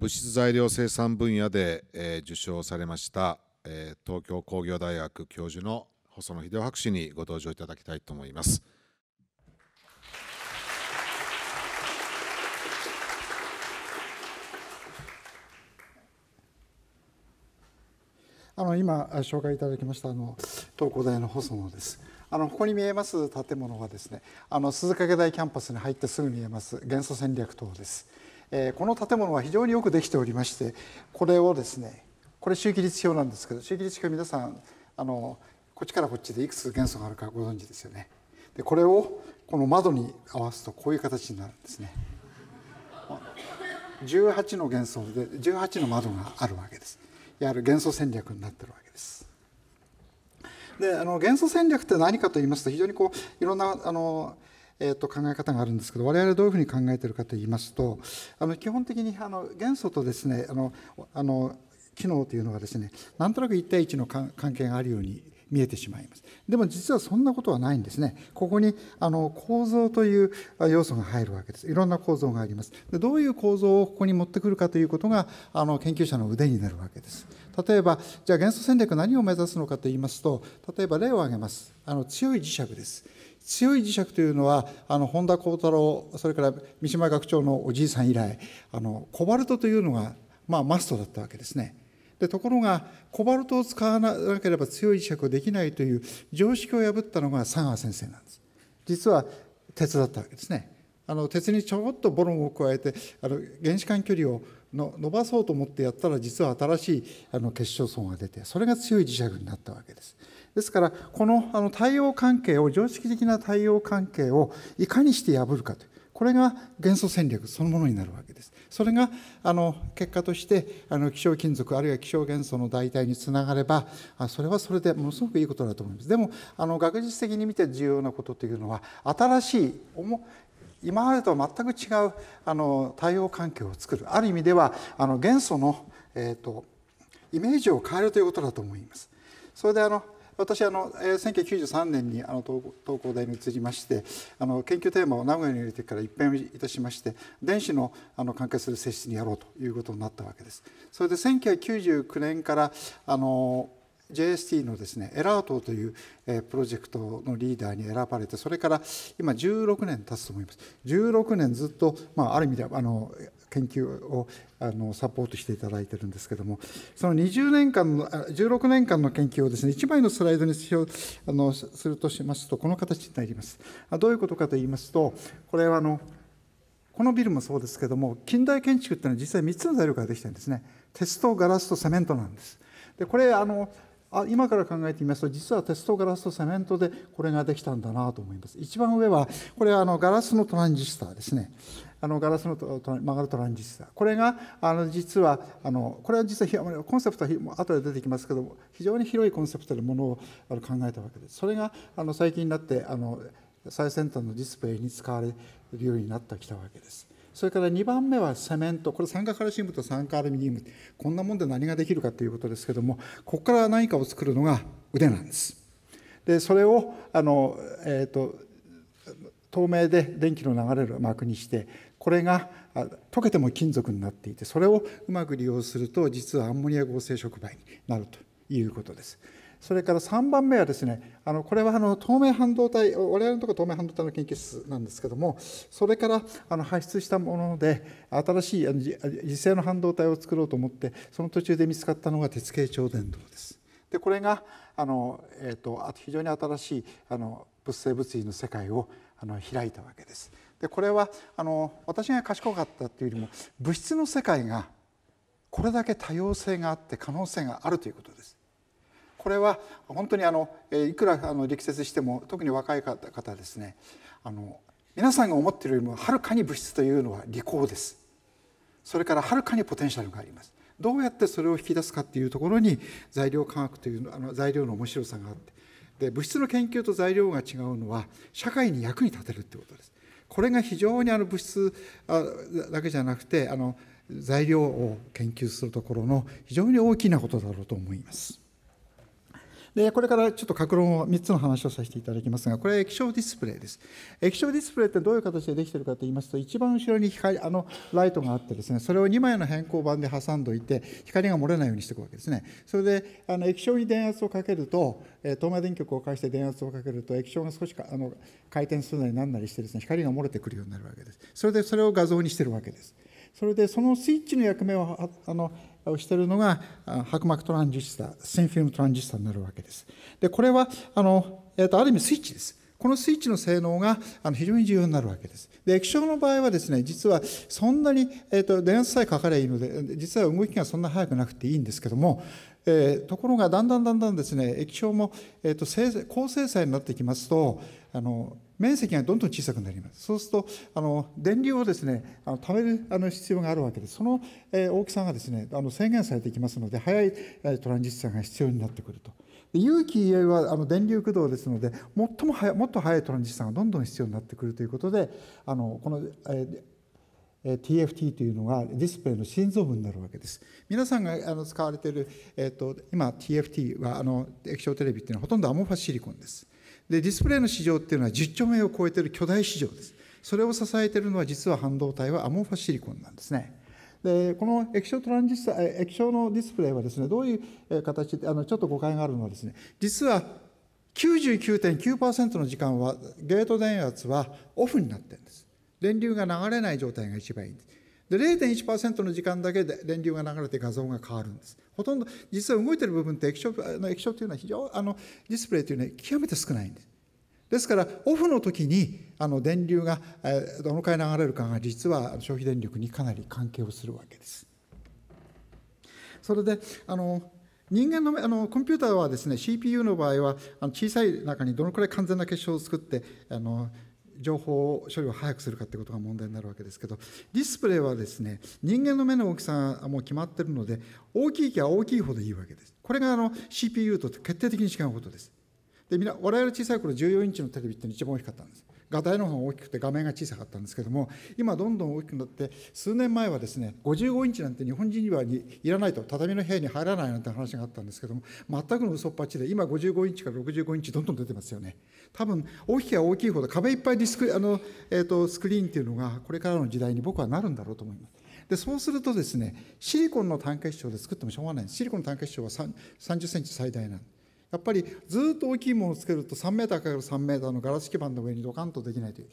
物質材料生産分野で、えー、受賞されましたえー、東京工業大学教授の細野秀夫博士にご登場いただきたいと思います。あの今紹介いただきましたあの東工大の細野です。あのここに見えます建物はですね、あの鈴懸大キャンパスに入ってすぐ見えます元素戦略棟です。えー、この建物は非常によくできておりまして、これをですね、これ周期率表なんですけど周期率表皆さんあのこっちからこっちでいくつ元素があるかご存知ですよね。でこれをこの窓に合わすとこういう形になるんですね。18の元素で18の窓があるわけです。いわゆる元素戦略になってるわけです。であの元素戦略って何かと言いますと非常にこういろんなあの、えー、と考え方があるんですけど我々どういうふうに考えてるかと言いますとあの基本的にあの元素とですねあのあの機能というのがですねなんとなく1対1の関係があるように見えてしまいますでも実はそんなことはないんですねここにあの構造という要素が入るわけですいろんな構造がありますでどういう構造をここに持ってくるかということがあの研究者の腕になるわけです例えばじゃあ元素戦略何を目指すのかと言いますと例えば例を挙げますあの強い磁石です強い磁石というのはあの本田幸太郎それから三島学長のおじいさん以来あのコバルトというのが、まあ、マストだったわけですね。でところがコバルトを使わなければ強い磁石をできないという常識を破ったのが佐川先生なんです実は鉄だったわけですねあの鉄にちょっとボロンを加えてあの原子間距離をの伸ばそうと思ってやったら実は新しいあの結晶層が出てそれが強い磁石になったわけです。ですからこのあの太陽関係を常識的な太陽関係をいかにして破るかというこれが元素戦略そのものになるわけです。それがあの結果としてあの希少金属あるいは希少元素の代替につながればそれはそれでものすごくいいことだと思います。でもあの学術的に見て重要なことというのは新しい今までとは全く違うあの対応環境を作るある意味ではあの元素の、えーとイメージを変えるということだと思います。それであの私あの、えー、1993年にあの東工大に移りましてあの研究テーマを名古屋に入れてから一変いたしまして電子のあの関係する性質にやろうということになったわけです。それで1999年からあの JST のですねエラートという、えー、プロジェクトのリーダーに選ばれてそれから今16年経つと思います16年ずっと、まあ、ある意味であの研究をあのサポートしていただいてるんですけども、その20年間の、16年間の研究をですね、1枚のスライドにあのするとしますと、この形になります。どういうことかと言いますと、これはあの、このビルもそうですけども、近代建築っていうのは実際3つの材料からできてるんですね。鉄とガラスとセメントなんです。で、これ、あの、あ今から考えてみますと実は鉄とガラスとセメントでこれができたんだなと思います一番上はこれはあのガラスのトランジスターですねあのガラスのと曲がるトランジスターこれがあの実はあのこれは実はコンセプトは後で出てきますけども非常に広いコンセプトでものを考えたわけですそれがあの最近になってあの最先端のディスプレイに使われるようになってきたわけです。それから2番目はセメント、これ酸化カルシウムと酸化アルミニウム、こんなもんで何ができるかということですけども、ここから何かを作るのが腕なんです。でそれをあの、えーと、と透明で電気の流れる膜にしてこれが溶けても金属になっていてそれをうまく利用すると実はアンモニア合成触媒になるということです。それから3番目はですね、あのこれはあの透明半導体、我々のところ透明半導体の研究室なんですけども、それからあの排出したもので、新しい自生の半導体を作ろうと思って、その途中で見つかったのが鉄系超伝導です。でこれがあの、えーと、と非常に新しいあの物性物理の世界をあの開いたわけです。でこれはあの私が賢かったというよりも物質の世界がこれだけ多様性があって可能性があるということです。これは本当にあのいくらあの力説しても特に若い方ですねあの皆さんが思っているよりもはるかに物質というのは利口ですそれからはるかにポテンシャルがありますどうやってそれを引き出すかっていうところに材料科学というあの材料の面白さがあってで物質の研究と材料が違うのは社会に役に立てるってことですこれが非常にあの物質だけじゃなくてあの材料を研究するところの非常に大きなことだろうと思います。で、これからちょっと格論を、3つの話をさせていただきますが、これは液晶ディスプレイです。液晶ディスプレイってどういう形でできているかと言いますと、一番後ろに光、あの、ライトがあってですね、それを2枚の変光板で挟んでおいて、光が漏れないようにしていくわけですね。それで、あの、液晶に電圧をかけると、え透明電極を介して電圧をかけると、液晶が少しかあの回転するなりなんなりしてですね、光が漏れてくるようになるわけです。それで、それを画像にしてるわけです。それでそのスイッチの役目をあのをしているのが薄膜トランジスタ、ンフィルムトランジスタになるわけです。で、これはあの、えー、とある意味スイッチです。このスイッチの性能があの非常に重要になるわけです。で液晶の場合はですね、実はそんなに、えーと、電圧さえかかればいいので、実は動きがそんな速くなくていいんですけども、えー、ところがだんだんだんだんですね、液晶も、えーと、と高精細になってきますと、あの面積がどんどん小さくなります。そうすると、あの電流をですね、あの貯めるあの必要があるわけです。その、えー、大きさがですね、あの制限されていきますので、速い、えー、トランジスタが必要になってくると。有機はあの電流駆動ですので、最も早もっと速いトランジスタがどんどん必要になってくるということで、あのこの、えー TFT というのがディスプレイの心臓部になるわけです。皆さんがあの使われている、えーと、今 TFT はあの液晶テレビっていうのはほとんどアモファシリコンです。で、ディスプレイの市場っていうのは10兆円を超えてる巨大市場です。それを支えているのは実は半導体はアモファシリコンなんですね。でこの液晶トランジスタ液晶のディスプレイはですねどういう形であのちょっと誤解があるのはですね実は99.9%の時間はゲート電圧はオフになってるんです電流が流れない状態が一番いいんですで0.1%の時間だけで電流が流れて画像が変わるんです。ほとんど実は動いてる部分って液晶の液晶というのは非常あのディスプレイというのは極めて少ないんです。ですからオフの時にあの電流がどのくらい流れるかが実は消費電力にかなり関係をするわけです。それであの人間のあのコンピューターはですね CPU の場合はあの小さい中にどのくらい完全な結晶を作ってあの情報処理を早くするかいうことが問題になるわけですけど、ディスプレイはですね、人間の目の大きさがもう決まってるので、大きい木は大きいほどいいわけです。これがあの CPU と決定的に違うことです。で、み我々小さい頃14インチのテレビっていうの一番大きかったんです。画題の方が大きくて画面が小さかったんですけども今どんどん大きくなって数年前はですね55インチなんて日本人にはいらないと畳の部屋に入らないなんて話があったんですけども全くの嘘っぱちで今55インチから65インチどんどん出てますよね多分大きいは大きいほど壁いっぱいディスクあの、えーと、とスクリーンっていうのがこれからの時代に僕はなるんだろうと思いますでそうするとですねシリコンの単結晶で作ってもしょうがないシリコンの単結晶は3 0センチ最大なんですやっぱりずっと大きいものをつけると3メーターかける3メーターのガラス基板の上にドカンとできないとい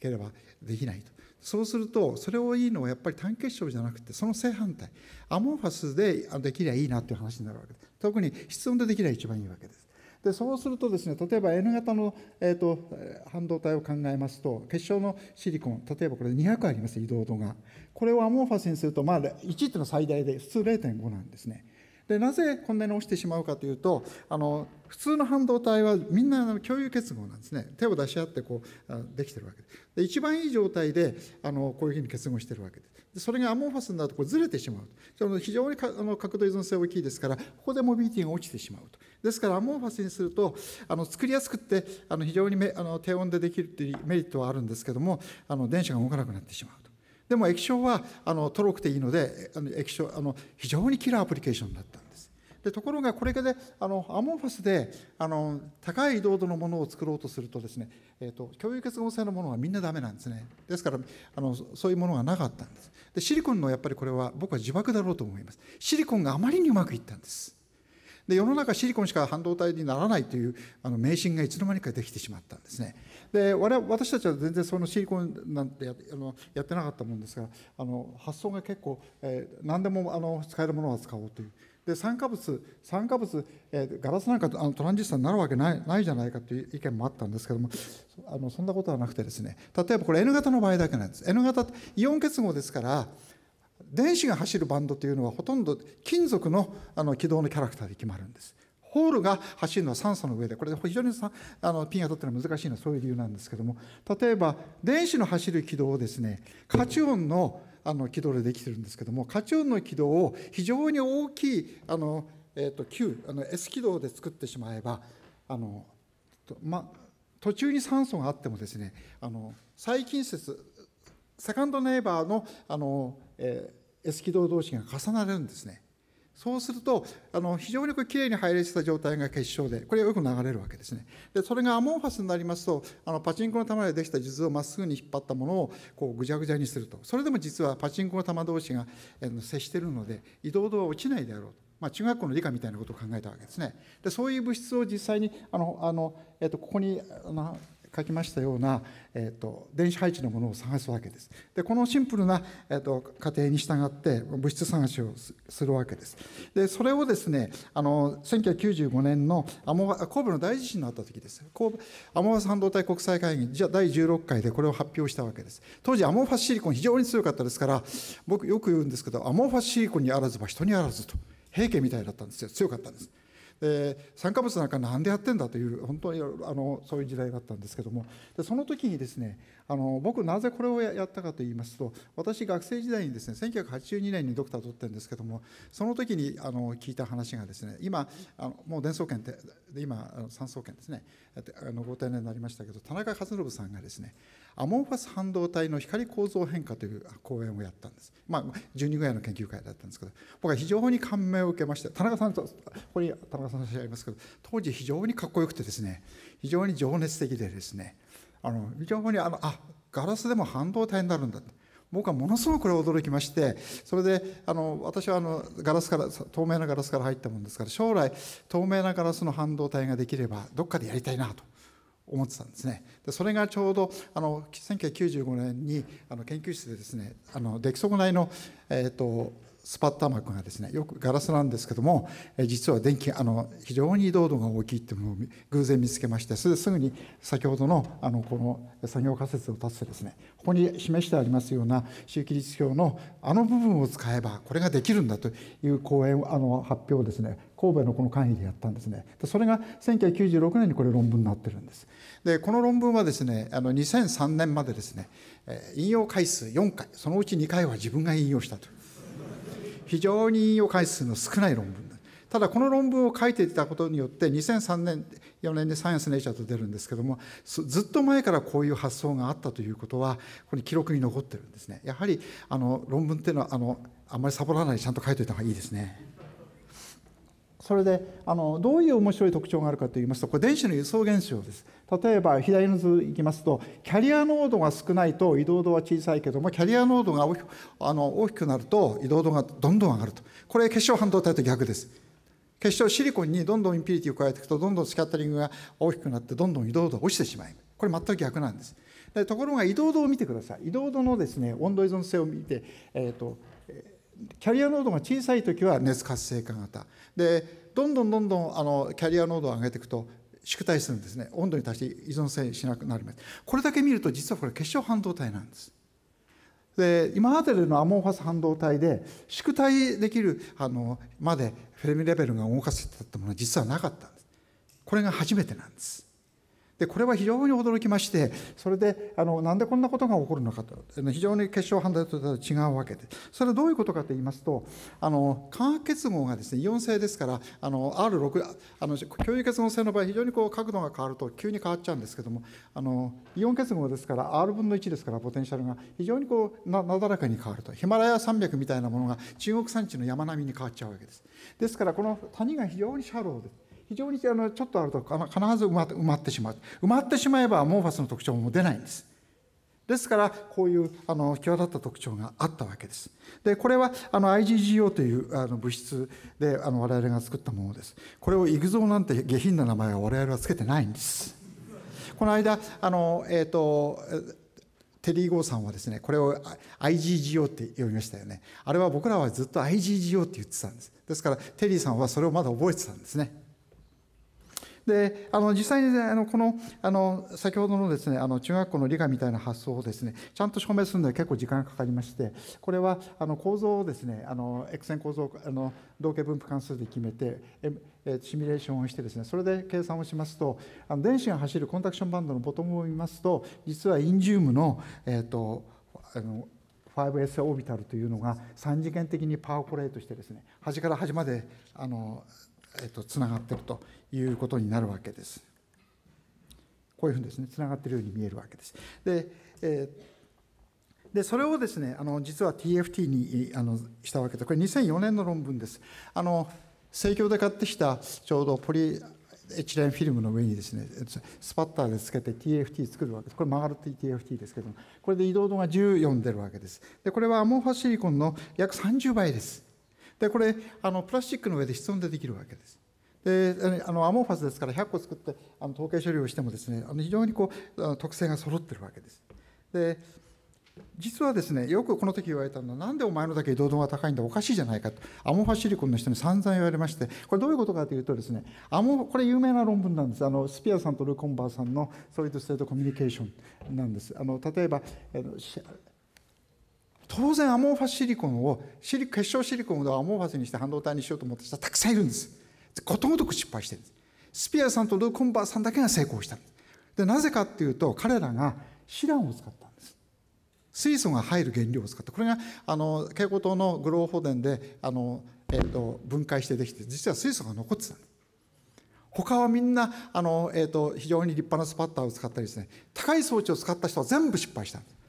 ければできないと。そうすると、それをいいのはやっぱり単結晶じゃなくて、その正反対、アモーファスでできりゃいいなっていう話になるわけです。特に室温でできりゃ一番いいわけです。でそうするとですね、例えば N 型の、えーと、と半導体を考えますと、結晶のシリコン、例えばこれ200あります、移動度が。これをアモーファスにすると、まあ、1っていうのは最大で、普通0.5なんですね。でなぜこんなに落ちてしまうかというとあの普通の半導体はみんな共有結合なんですね手を出し合ってこうできてるわけですで一番いい状態であのこういうふうに結合してるわけですでそれがアモーファスになるとこうずれてしまうその非常にかあの角度依存性大きいですからここでモビリティが落ちてしまうとですからアモーファスにするとあの作りやすくってあの非常にめあの低温でできるっていうメリットはあるんですけどもあの電車が動かなくなってしまうでも液晶はあのとろくていいのであの液晶あの非常にキラーアプリケーションだったんです。でところがこれがあのアモーファスであの高い移動度のものを作ろうとするとですね、えーと、共有結合性のものはみんなダメなんですねですからあのそういうものがなかったんですでシリコンのやっぱりこれは僕は自爆だろうと思いますシリコンがあまりにうまくいったんですで世の中シリコンしか半導体にならないというあの迷信がいつの間にかできてしまったんですね。で我私たちは全然そのシリコンなんてやあのやってなかったもんですがあの発想が結構、えー、何でもあの使えるものは使おうという。で酸化物、酸化物、えー、ガラスなんかあのトランジスタになるわけないないじゃないかという意見もあったんですけどもあのそんなことはなくてですね例えばこれ N 型の場合だけなんです N 型ってイオン結合ですから電子が走るバンドというのはほとんど金属のあの軌道のキャラクターで決まるんです。ホールが走るのは酸素の上で、これ非常にさあのピンが取ってるのは難しいのはそういう理由なんですけども、例えば電子の走る軌道をですね、カチオンのあの軌道でできてるんですけども、カチオンの軌道を非常に大きいあの、えーと、Q、あの S 軌道で作ってしまえば、あのま、途中に酸素があってもですね、あの細近節、セカンドネイバーのあの、えーエスキド同士が重なるんですね。そうすると、あの非常にこれ綺麗に配列した状態が結晶で、これよく流れるわけですね。でそれがアモンファスになりますと、あのパチンコの玉でできた術をまっすぐに引っ張ったものをこうぐじゃぐじゃにすると、それでも実はパチンコの玉同士が接しているので、移動度は落ちないであろうと。まあ、中学校の理科みたいなことを考えたわけですね。でそういう物質を実際にあのあの、えっと、ここにあの書きましたような、えーと、電子配置のものを探すわけです。でこのシンプルな、えーと、過程に従って物質探しをするわけです。でそれをですねあの1995年のアモ神戸の大地震のあった時です神戸アモファス半導体国際会議じゃ第16回でこれを発表したわけです。当時アモファシリコン非常に強かったですから僕よく言うんですけどアモファシリコンにあらずば人にあらずと平家みたいだったんですよ強かったんです。で酸化物なんかなんでやってんだという本当にあのそういう時代だったんですけどもでその時にですねあの僕なぜこれをやったかと言いますと私学生時代にですね1982年にドクターを取ってるんですけどもその時にあの聞いた話がですね今あのもう伝送研って今三層圏ですねあのご丁寧になりましたけど田中和信さんがですねアモーファス半導体の光構造変化という講演をやったんです。まあ、10人ぐらいの研究会だったんですけど、僕は非常に感銘を受けまして、田中さんと、ここに田中さんの話ありますけど、当時非常にかっこよくてですね、非常に情熱的でですね、あの非常にあのあガラスでも半導体になるんだって僕はものすごくこれ驚きましてそれであの私はあのガラスから透明なガラスから入ったもんですから将来透明なガラスの半導体ができればどっかでやりたいなと思ってたんですね。でそれがちょうどあの1995年にあの研究室でですねあの出来損ないの、えーと、とスパッタ膜がですねよくガラスなんですけども実は電気あの非常に濃度が大きいっていうのを偶然見つけましてすぐに先ほどのあのこの作業仮説を立つてですねここに示してありますような周期律表のあの部分を使えばこれができるんだという講演あの発表をですね神戸のこの会議でやったんですね。それが1996年にこれ論文になってるんです。で、この論文はですね、あの2003年までですね、引用回数4回、そのうち2回は自分が引用したと非常に引用回数の少ない論文ただこの論文を書いていたことによって2003年4年でサイエンス・ネイチャーと出るんですけどもずっと前からこういう発想があったということはここに記録に残ってるんですねやはりあの論文っていうのはあのあんまりサボらないでちゃんと書いておいた方がいいですね。それであのどういう面白い特徴があるかといいますとこれ電子の輸送現象です例えば左の図いきますとキャリア濃度が少ないと移動度は小さいけどもキャリア濃度があの大きくなると移動度がどんどん上がるとこれ結晶半導体と逆です結晶シリコンにどんどんインピリティを加えていくとどんどんスキャッタリングが大きくなってどんどん移動度が落ちてしまうこれ全く逆なんですでところが移動度を見てください移動度のですね温度依存性を見て、えーとキャリア濃度が小さい時は熱活性化型でどんどんどんどんあのキャリア濃度を上げていくと縮退するんですね温度に対して依存性しなくなりますこれだけ見ると実はこれ結晶半導体なんですで今までのアモーファス半導体で縮退できるあのまでフェルミレベルが動かせてたってものは実はなかったんですこれが初めてなんですでこれは非常に驚きましてそれであのなんでこんなことが起こるのかと非常に結晶判断とは違うわけでそれはどういうことかと言いますとあの化学結合がですねイオン性ですからあの R6 あの共有結合性の場合非常にこう角度が変わると急に変わっちゃうんですけどもあのイオン結合ですから R 分の1ですからポテンシャルが非常にこうなだらかに変わるとヒマラヤ山脈みたいなものが中国山地の山並みに変わっちゃうわけですですからこの谷が非常にシャローです非常にあのちょっとあると必ず埋まってしまう埋まってしまえばモーファスの特徴も出ないんですですからこういうあの際立った特徴があったわけですでこれはあの IgGO というあの物質であの我々が作ったものですこれをイグゾーなんて下品な名前は我々はつけてないんですこの間あの、えーと、とテリー・ゴーさんはですねこれを IgGO って呼びましたよねあれは僕らはずっと IgGO って言ってたんですですからテリーさんはそれをまだ覚えてたんですねであの実際に、ね、あのこのあの先ほどのです、ね、あの中学校の理科みたいな発想をです、ね、ちゃんと証明するのに結構時間がかかりましてこれはあの構造をです、ね、あの X 線構造あの同型分布関数で決めてシミュレーションをしてですねそれで計算をしますとあの電子が走るコンタクションバンドのボトムを見ますと実はインジウムの,、えーと、あの 5S オービタルというのが3次元的にパーコレートしてですね端から端まであのえっと、つながってるということになるわけです。こういうふうにですね、つながってるように見えるわけです。で、えー、でそれをですね、あの実は TFT にあのしたわけで、これ2004年の論文です。あの生協で買ってきたちょうどポリエチレンフィルムの上にですねスパッターでつけて TFT 作るわけですこれ曲がる TFT ですけどもこれで移動度が14出るわけですでこれはアモファシリコンの約30倍ですでこれあのプラスチックの上で室温でできるわけです。であのアモファスですから100個作ってあの統計処理をしてもですねあの非常にこう特性が揃ってるわけです。で実はですねよくこの時言われたのはなんでお前のだけ移動度が高いんだおかしいじゃないかとアモファシリコンの人に散々言われましてこれどういうことかというとですねアモこれ有名な論文なんですあのスピアさんとルコンバーさんのソリッド・ステート・コミュニケーションなんですあの例えば当然アモーファスシリコンをシリ結晶シリコンをアモーファスにして半導体にしようと思った人はたくさんいるんですことごとく失敗してるんですスピアさんとルー・コンバーさんだけが成功したんですでなぜかっていうと彼らがシランを使ったんです水素が入る原料を使ったこれがあの蛍光灯のグローホデンであの、えー、と分解してできて実は水素が残ってたんです他はみんなあの、えーと、と非常に立派なスパッターを使ったりですね高い装置を使った人は全部失敗したんです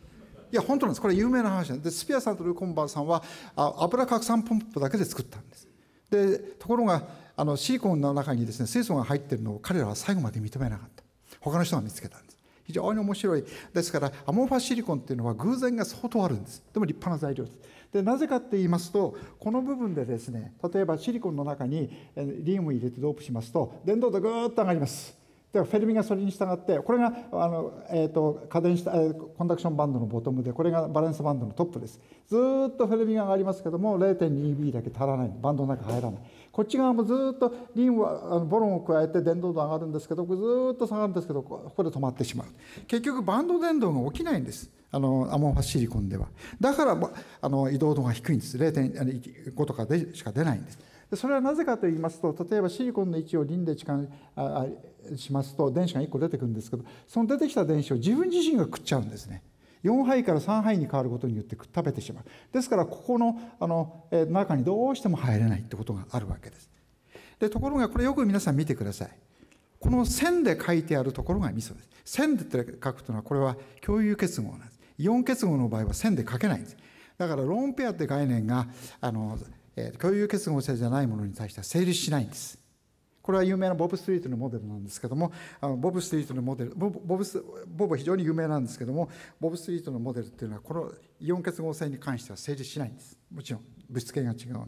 いや、本当なんです。これ有名な話なんでスピアさんとルーコンバーさんは、あ油拡散ポンプだけで作ったんです。で、ところが、あのシリコンの中にですね、水素が入ってるのを彼らは最後まで認めなかった。他の人が見つけたんです。非常に面白い。ですから、アモーファシリコンっていうのは偶然が相当あるんです。でも立派な材料です。で、なぜかって言いますと、この部分でですね、例えばシリコンの中にリウム入れてドープしますと、電動でぐーっと上がります。でフェルミがそれに従ってこれがあの、えーと、家電したコンダクションバンドのボトムでこれがバランスバンドのトップですずっとフェルミが上がりますけども 0.2B だけ足らないバンドの中入らないこっち側もずっとリンはあのボロンを加えて電動度上がるんですけどずっと下がるんですけどここで止まってしまう結局バンド電動が起きないんですあのアモンファシリコンではだからあの移動度が低いんです0.5とかでしか出ないんですそれはなぜかと言いますと例えばシリコンの位置を輪で置換しますと電子が1個出てくるんですけどその出てきた電子を自分自身が食っちゃうんですね。4杯から3杯に変わることによって食べてしまうですからここのあの、中にどうしても入れないってことがあるわけですでところがこれよく皆さん見てくださいこの線で書いてあるところがミソです。線で書くというのは、これは共有結合なんです。イオン結合の場合は線で書けないんです。だからローンペアって概念が、あの、え共有結合性じゃないものに対しては成立しないんです。これは有名なボブ・ストリートのモデルなんですけども、あのボブ・ストリートのモデル、ボブ、ボブボブ非常に有名なんですけども、ボブ・ストリートのモデルっていうのは、このイオン結合性に関しては成立しないんです。もちろん、物質系が違うの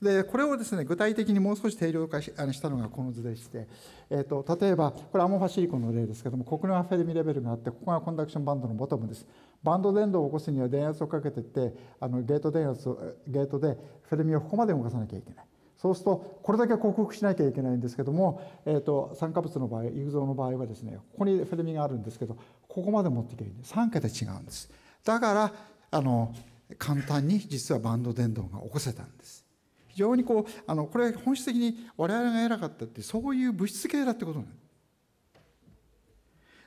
で。で、これをですね、具体的にもう少し定量化しあのしたのがこの図でして、えーと、例えば、これアモファシリコンの例ですけども、国のアフェルミレベルがあって、ここがコンダクションバンドのボトムです。バンド電動を起こすには電圧をかけてってあのゲート電圧ゲートでフェルミをここまで動かさなきゃいけない。そうするとこれだけ克服しなきゃいけないんですけども、えーと、酸化物の場合育造の場合はですねここにフェルミがあるんですけどここまで持っていけばいいんです3桁違うんですだからあの簡単に実はバンド電動が起こせたんです非常にこうあのこれ本質的に我々が偉かったってそういう物質系だってことなんです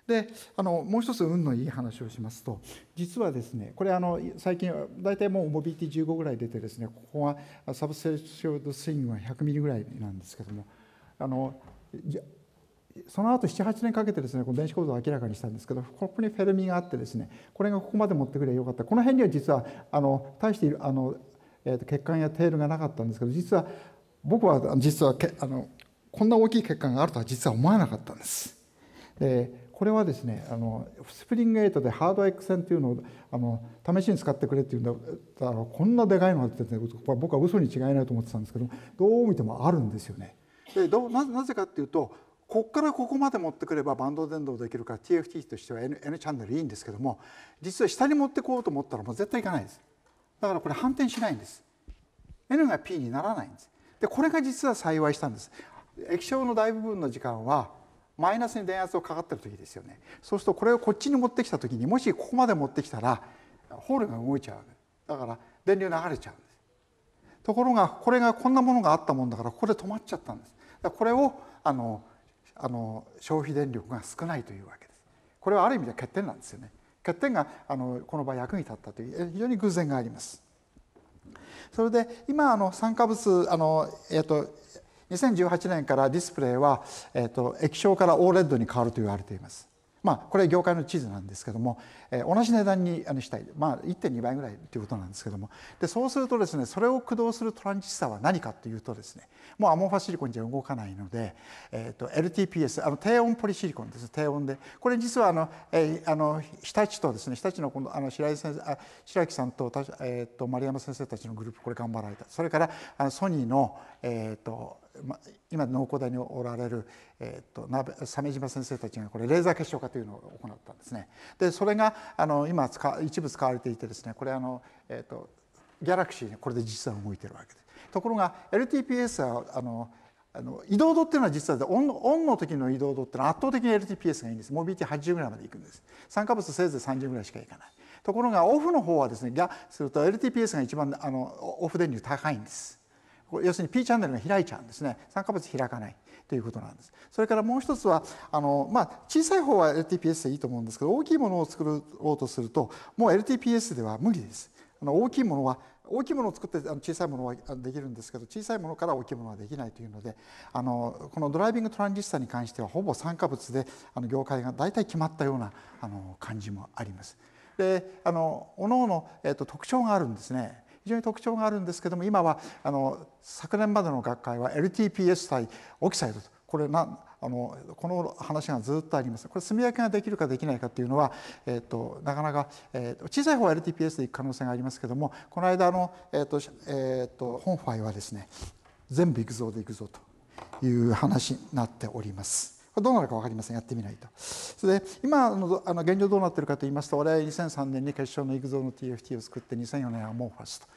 であのもう一つ運のいい話をしますと実はですねこれあの最近大体もうモビリティ15ぐらい出てですねここはサブセルショードスイングは100ミリぐらいなんですけどもあのその後78年かけてですねこの電子構造を明らかにしたんですけどここにフェルミがあってですねこれがここまで持ってくればよかったこの辺には実はあの大してあの、えー、と血管やテールがなかったんですけど実は僕は実はけあのこんな大きい血管があるとは実は思わなかったんです。でこれはですねあのスプリング8でハード X 線というのをあの試しに使ってくれっていうんだったらこんなでかいのが出てて、ね、僕は嘘に違いないと思ってたんですけどどう見てもあるんですよね。でどななぜかっていうとここからここまで持ってくればバンド伝導できるから TFT としては N, N チャンネルいいんですけども実は下に持ってこうと思ったらもう絶対いかないですだからこれ反転しないんです N が P にならないんですでこれが実は幸いしたんです液晶の大部分の時間はマイナスに電圧をかかってる時ですよねそうするとこれをこっちに持ってきた時にもしここまで持ってきたらホールが動いちゃうだから電流流れちゃうんですところがこれがこんなものがあったもんだからここで止まっちゃったんですだこれをあのあの消費電力が少ないというわけですこれはある意味では欠点なんですよね欠点があのこの場合役に立ったという非常に偶然がありますそれで今あの酸化物あの、えっと2018年からディスプレイは、えーと、液晶から OLED に変わると言われています。まあ、これ業界の地図なんですけども、えー、同じ値段にしたい、まあ、1.2倍ぐらいということなんですけどもでそうするとですねそれを駆動するトランジスタは何かというとですねもうアモーファシリコンじゃ動かないので、えーと、LTPS あの低温ポリシリコンです低温でこれ実はあの、えー、あの日立とですね日立のこのあの白井先生あ白木さんと,、えーと、丸山先生たちのグループこれ頑張られたそれからあのソニーの、えーと今農工大におられる、えーと、と鮫島先生たちがこれレーザー結晶化というのを行ったんですね。でそれがあの今使一部使われていてですねこれあの、えーと、ギャラクシーこれで実は動いてるわけです。ところが LTPS はあのあの移動度っていうのは実はオンオンの時の移動度っていうのは圧倒的に LTPS がいいんですモビリティ80ぐらいまでいくんです酸化物せいぜい30ぐらいしかいかないところがオフの方はですねギャすると LTPS が一番あのオフ電流高いんです要するに P チャンネルが開いちゃうんですね酸化物開かないということなんですそれからもう一つはあの、まあ、小さい方は LTPS でいいと思うんですけど大きいものを作ろうとするともう LTPS では無理ですあの大きいものは大きいものを作って小さいものはできるんですけど小さいものから大きいものはできないというのであのこのドライビングトランジスタに関してはほぼ酸化物であの業界が大体決まったようなあの感じもあります。であの各々、えっと、特徴があるんですね。非常に特徴があるんですけども今はあの昨年までの学会は LTPS 対オキサイドとこれなあのこの話がずっとありますこれ炭焼きができるかできないかっていうのは、えーと、なかなか、えー、小さい方は LTPS でいく可能性がありますけどもこの間の、えーとえーと、本ファイはですね全部いくぞでいくぞという話になっております。どうなるか分かりませんやってみないとそれで今のあの現状どうなってるかと言いますと我々2003年に決勝のイグゾーの TFT を作って2004年はモーファスと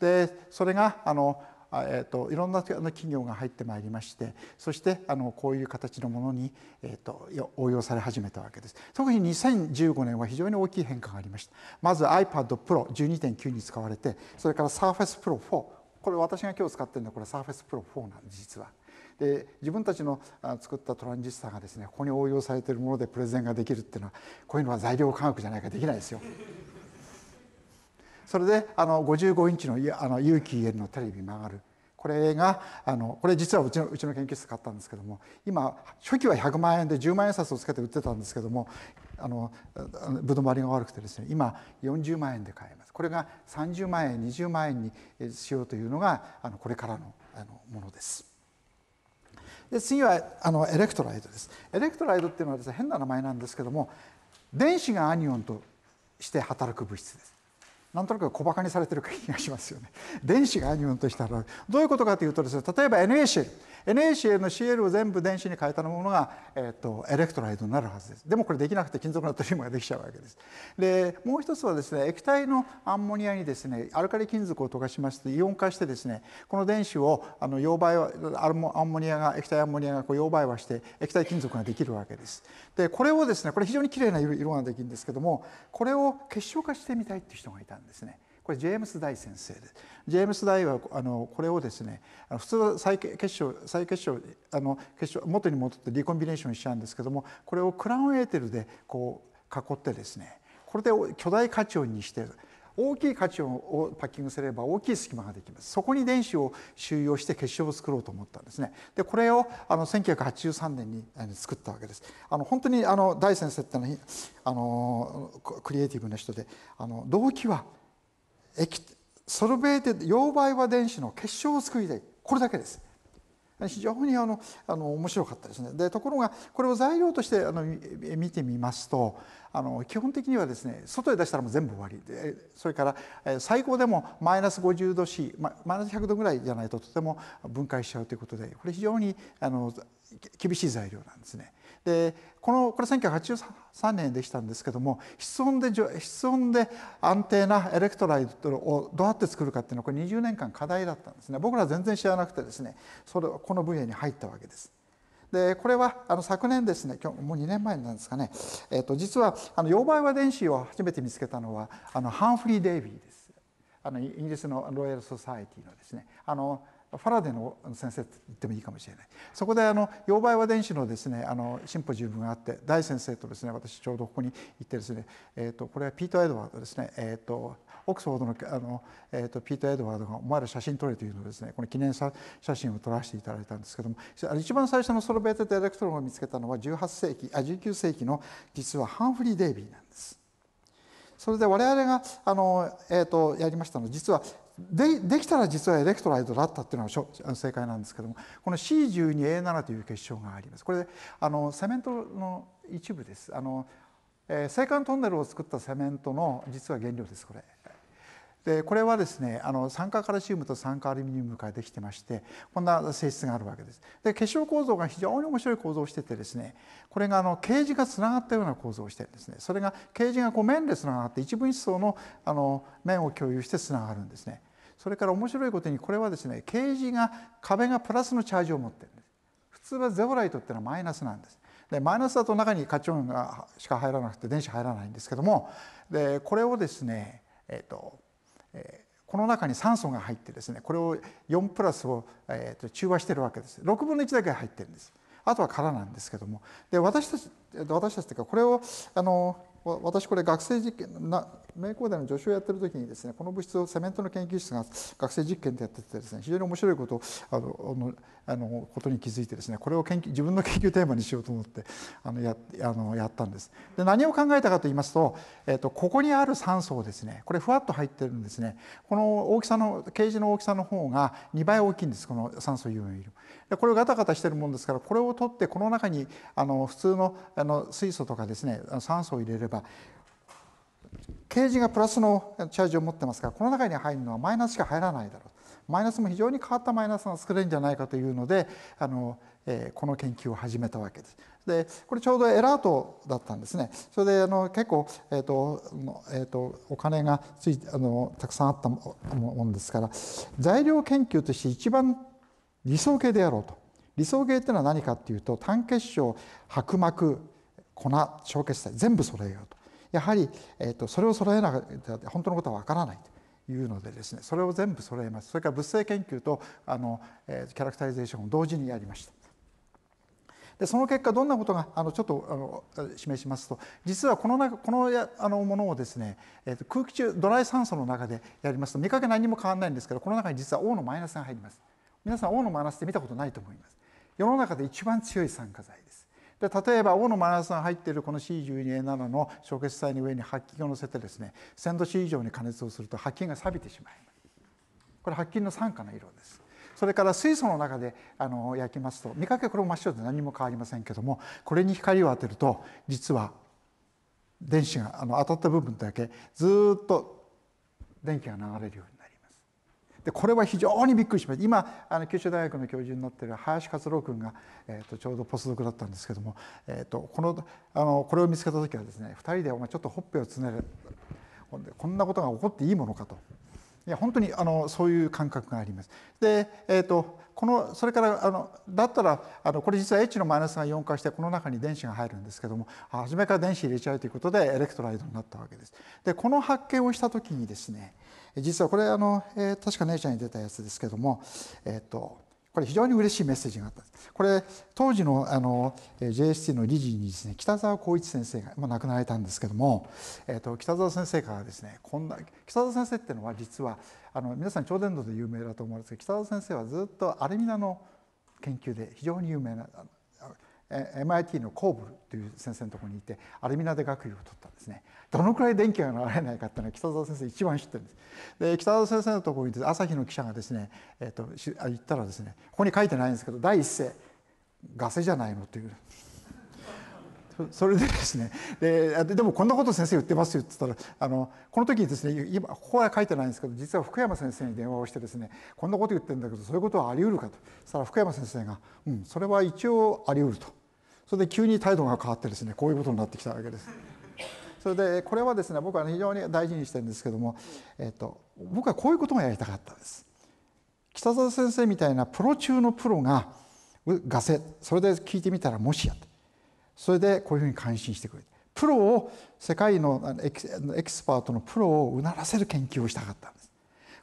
でそれがあのえーと、いろんな企業が入ってまいりましてそしてあのこういう形のものに、えーと、応用され始めたわけです特に2015年は非常に大きい変化がありましたまず iPadPro12.9 に使われてそれから SurfacePro4 これ私が今日使ってるのはこれ SurfacePro4 なんです実はで自分たちの作ったトランジスタがですねここに応用されているものでプレゼンができるっていうのはこういうのは材料科学じゃないかできないですよ。それであの55インチのあの有機 EL のテレビ曲がるこれがあのこれ実はうちのうちの研究室買ったんですけども今初期は100万円で10万円札をつけて売ってたんですけどもあのぶどまりが悪くてですね今40万円で買えますこれが30万円20万円にしようというのがあのこれからのあのものです。で次はあのエレクトライドですエレクトライドっていうのはです、ね、変な名前なんですけども電子がアニオンとして働く物質ですなんとなく小バカにされてる気がしますよね電子がアニオンとして働くどういうことかというとですね例えば n a l NaCl の Cl を全部電子に変えたものが、えっと、エレクトライドになるはずですでもこれできなくて金属ナトリウムができちゃうわけですでもう一つはですね液体のアンモニアにですねアルカリ金属を溶かしますとイオン化してですねこの電子をあの溶媒アンモニアが液体アンモニアがこう溶媒はして液体金属ができるわけですでこれをですねこれ非常にきれいな色ができるんですけどもこれを結晶化してみたいっていう人がいたんですね。これジェームス・ダイ先生ですジェームス・大はあのこれをですね普通は再結晶再結晶あの結晶元に戻ってリコンビネーションしちゃうんですけどもこれをクラウンエーテルでこう囲ってですねこれで巨大価値音にして大きい価値音をパッキングすれば大きい隙間ができますそこに電子を収容して結晶を作ろうと思ったんですねでこれをあの1983年に作ったわけですあの本当にあの大先生ってのはあのクリエイティブな人であの動機は「液ソルベーテ溶媒和電子の結晶を作りたいこれだけです。非常にあのあの面白かったですねでところがこれを材料としてあの見てみますとあの基本的にはですね外へ出したらもう全部終わりでそれから最高でもマイナス50度 C マイナス100度ぐらいじゃないととても分解しちゃうということでこれ非常にあの厳しい材料なんですね。でこのこれ1983年にできたんですけども室温で室温で安定なエレクトライトをどうやって作るかっていうのはこれ20年間課題だったんですね僕ら全然知らなくてですねそれこの分野に入ったわけです。でこれはあの昨年ですね今日もう2年前なんですかね、えー、と実はあの溶媒和電子を初めて見つけたのはあのハンフリー・デイビーですあのイギリスのロイヤル・ソサエティのですねあのファラデーの先生と言ってもいいかもしれないそこであの溶媒和電子のですねあのシンポジウムがあって大先生とですね私ちょうどここに行ってですね、えーと、これはピート・エドワードですね、えーと、オックスフォードのあの、えーと、ピート・エドワードが「お前ら写真撮れ」というのをですねこの記念写真を撮らせていただいたんですけども一番最初のソルベーテディレクトロンを見つけたのは18世紀あ19世紀の実はハンフリー・デイビーなんです。それで我々があの、えーと、とやりましたのは実はでできたら実はエレクトライトだったっていうのが正解なんですけどもこの C12A7 という結晶がありますこれあのセメントの一部ですあの、えー、青函トンネルを作ったセメントの実は原料ですこれでこれはですねあの酸化カルシウムと酸化アルミニウムからできてましてこんな性質があるわけです。で結晶構造が非常に面白い構造をしててですねこれがあのケージがつながったような構造をしてるんですねそれがケージがこう面でつながって一分子層のあの面を共有してつながるんですね。それから面白いことにこれはですねケージが壁がプラスのチャージを持ってるんです。普通はゼオライトっていうのはマイナスなんです。でマイナスだと中にカチオンがしか入らなくて電子入らないんですけどもでこれをですねえっ、ー、とこの中に酸素が入ってですねこれを4プラスを、えー、と中和してるわけです6分の1だけ入ってるんですあとは空なんですけどもで私たち私たちというかこれをあの私これ学生実験な名工大の助手をやってる時にですねこの物質をセメントの研究室が学生実験でやっててですね非常に面白いことあのあのことに気づいてですねこれを研究自分の研究テーマにしようと思ってあのやあのやったんです。で何を考えたかと言いますと,、えーと、ここにある酸素をですねこれふわっと入ってるんですねこの大きさのケージの大きさの方が2倍大きいんですこの酸素有るでこれをガタガタしてるもんですからこれを取ってこの中にあの普通のあの水素とかですね酸素を入れればケージがプラスのチャージを持ってますからこの中に入るのはマイナスしか入らないだろうマイナスも非常に変わったマイナスが作れるんじゃないかというのであの、えー、この研究を始めたわけです。でこれちょうどエラートだったんですねそれであの結構、えーとえーと、お金がついあのたくさんあったもんですから材料研究として一番理想形でやろうと理想形っていうのは何かっていうと単結晶薄膜粉小結剤全部揃えようと。やはり、えーと、それを揃えなきゃ本当のことはわからないというのでですねそれを全部揃えますそれから物性研究とあの、えー、キャラクタリゼーションを同時にやりました。でその結果どんなことがあのちょっとあの示しますと実はこの中このやあのものをですね、えー、と空気中ドライ酸素の中でやりますと見かけ何も変わらないんですけどこの中に実は O のマイナスが入ります皆さん O のマイナスって見たことないと思います世の中で一番強い酸化剤で例えば O のマイナスが入っているこの C12A7 の焼結剤の上に白菌を乗せてですね1 0 0 0 c 以上に加熱をすると白菌が錆びてしまいますこれ白菌の酸化の色ですそれから水素の中であの焼きますと見かけこれも真っ白で何も変わりませんけどもこれに光を当てると実は電子があの当たった部分だけずっと電気が流れるようになる。でこれは非常にびっくりしました今あの九州大学の教授になってる林克郎君が、えーと、ちょうどポスドクだったんですけども、えーと、このあのこれを見つけた時はですね2人で「お前ちょっとほっぺをつねれ」こんなことが起こっていいものかと。いや本当にあのそういう感覚があります。で、えーとこのそれからあのだったらあのこれ実は H のマイナスが4化してこの中に電子が入るんですけども初めから電子入れちゃうということでエレクトライドになったわけです。でこの発見をした時にですね実はこれあの、えー、確か姉ちゃんに出たやつですけどもえっ、ー、とこれ非常に嬉しいメッセージがあったんですこれ当時のあの JST の理事にですね北澤浩一先生が、まあ、亡くなられたんですけども、えーと、北澤先生からですねこんな北澤先生っていうのは実はあの皆さん超伝導で有名だと思うんですけど北澤先生はずっとアルミナの研究で非常に有名な MIT のコーブという先生のところにいてアルミナで学位を取ったんですねどのくらい電気が流れないかっていうのは北澤先生一番知ってるんですで北澤先生のところに朝日の記者がですね、えーと、と行ったらですねここに書いてないんですけど第一声「ガセじゃないの」という。それでですねででもこんなこと先生言ってますよって言ったらあのこの時にですね今ここは書いてないんですけど実は福山先生に電話をしてですねこんなこと言ってるんだけどそういうことはあり得るかとそしたら福山先生が「うんそれは一応あり得る」と。それで急に態度が変わってですねこういうことになってきたわけです。それでこれはですね僕は非常に大事にしてるんですけども、えっと、僕はこういうことがやりたかったです。北澤先生みたいなプロ中のプロがガセそれで聞いてみたらもしやってそれでこういうふうに感心してくれてプロを世界のエキスパートのプロをうならせる研究をしたかったんです。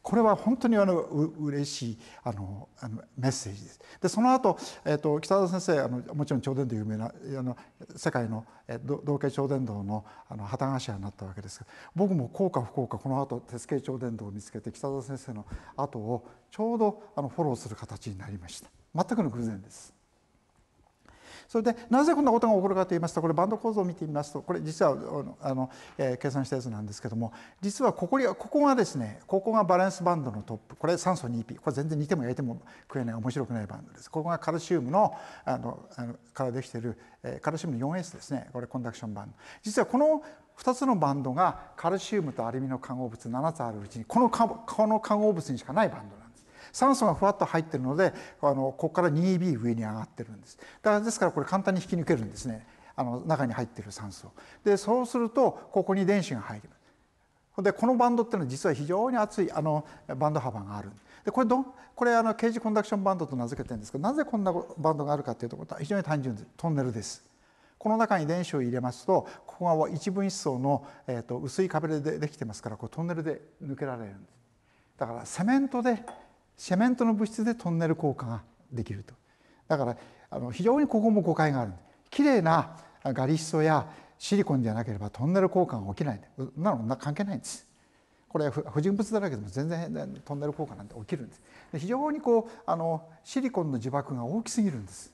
これは本当にあのう嬉しいあのあのメッセージです。でその後、えーと、北田先生あのもちろん超伝で有名なあの世界の、えー、同系超伝道のあの旗頭になったわけですが僕も効果不効果この後鉄系超伝道を見つけて北田先生の後をちょうどあのフォローする形になりました。全くの偶然です。それでなぜこんなことが起こるかと言いますとこれバンド構造を見てみますとこれ実はあの、えー、計算したやつなんですけども実はここここがですねここがバランスバンドのトップこれ酸素 2P これ全然煮ても焼いても食えない面白くないバンドです。ここがカルシウムのあのあのからできている、えー、カルシウムの 4S ですねこれコンダクションバンド。実はこの2つのバンドがカルシウムとアルミの化合物7つあるうちにこのこの化合物にしかないバンド酸素がふわっと入ってるのであのここから 2B 上に上がってるんですだからですからこれ簡単に引き抜けるんですねあの中に入ってる酸素でそうするとここに電子が入るでこのバンドっていうのは実は非常に厚いあのバンド幅があるでこれどこれあのケージコンダクションバンドと名付けてるんですけどなぜこんなバンドがあるかっていうと非常に単純でトンネルですこの中に電子を入れますとここが一分一層の、えーと薄い壁でできてますからこうトンネルで抜けられるんですだからセメントでセメントの物質でトンネル効果ができるとだからあの非常にここも誤解があるきれいなガリシソやシリコンじゃなければトンネル効果が起きないなのな関係ないんですこれ不純物だらけでも全然トンネル効果なんて起きるんです非常にこうあのシリコンの呪縛が大きすぎるんです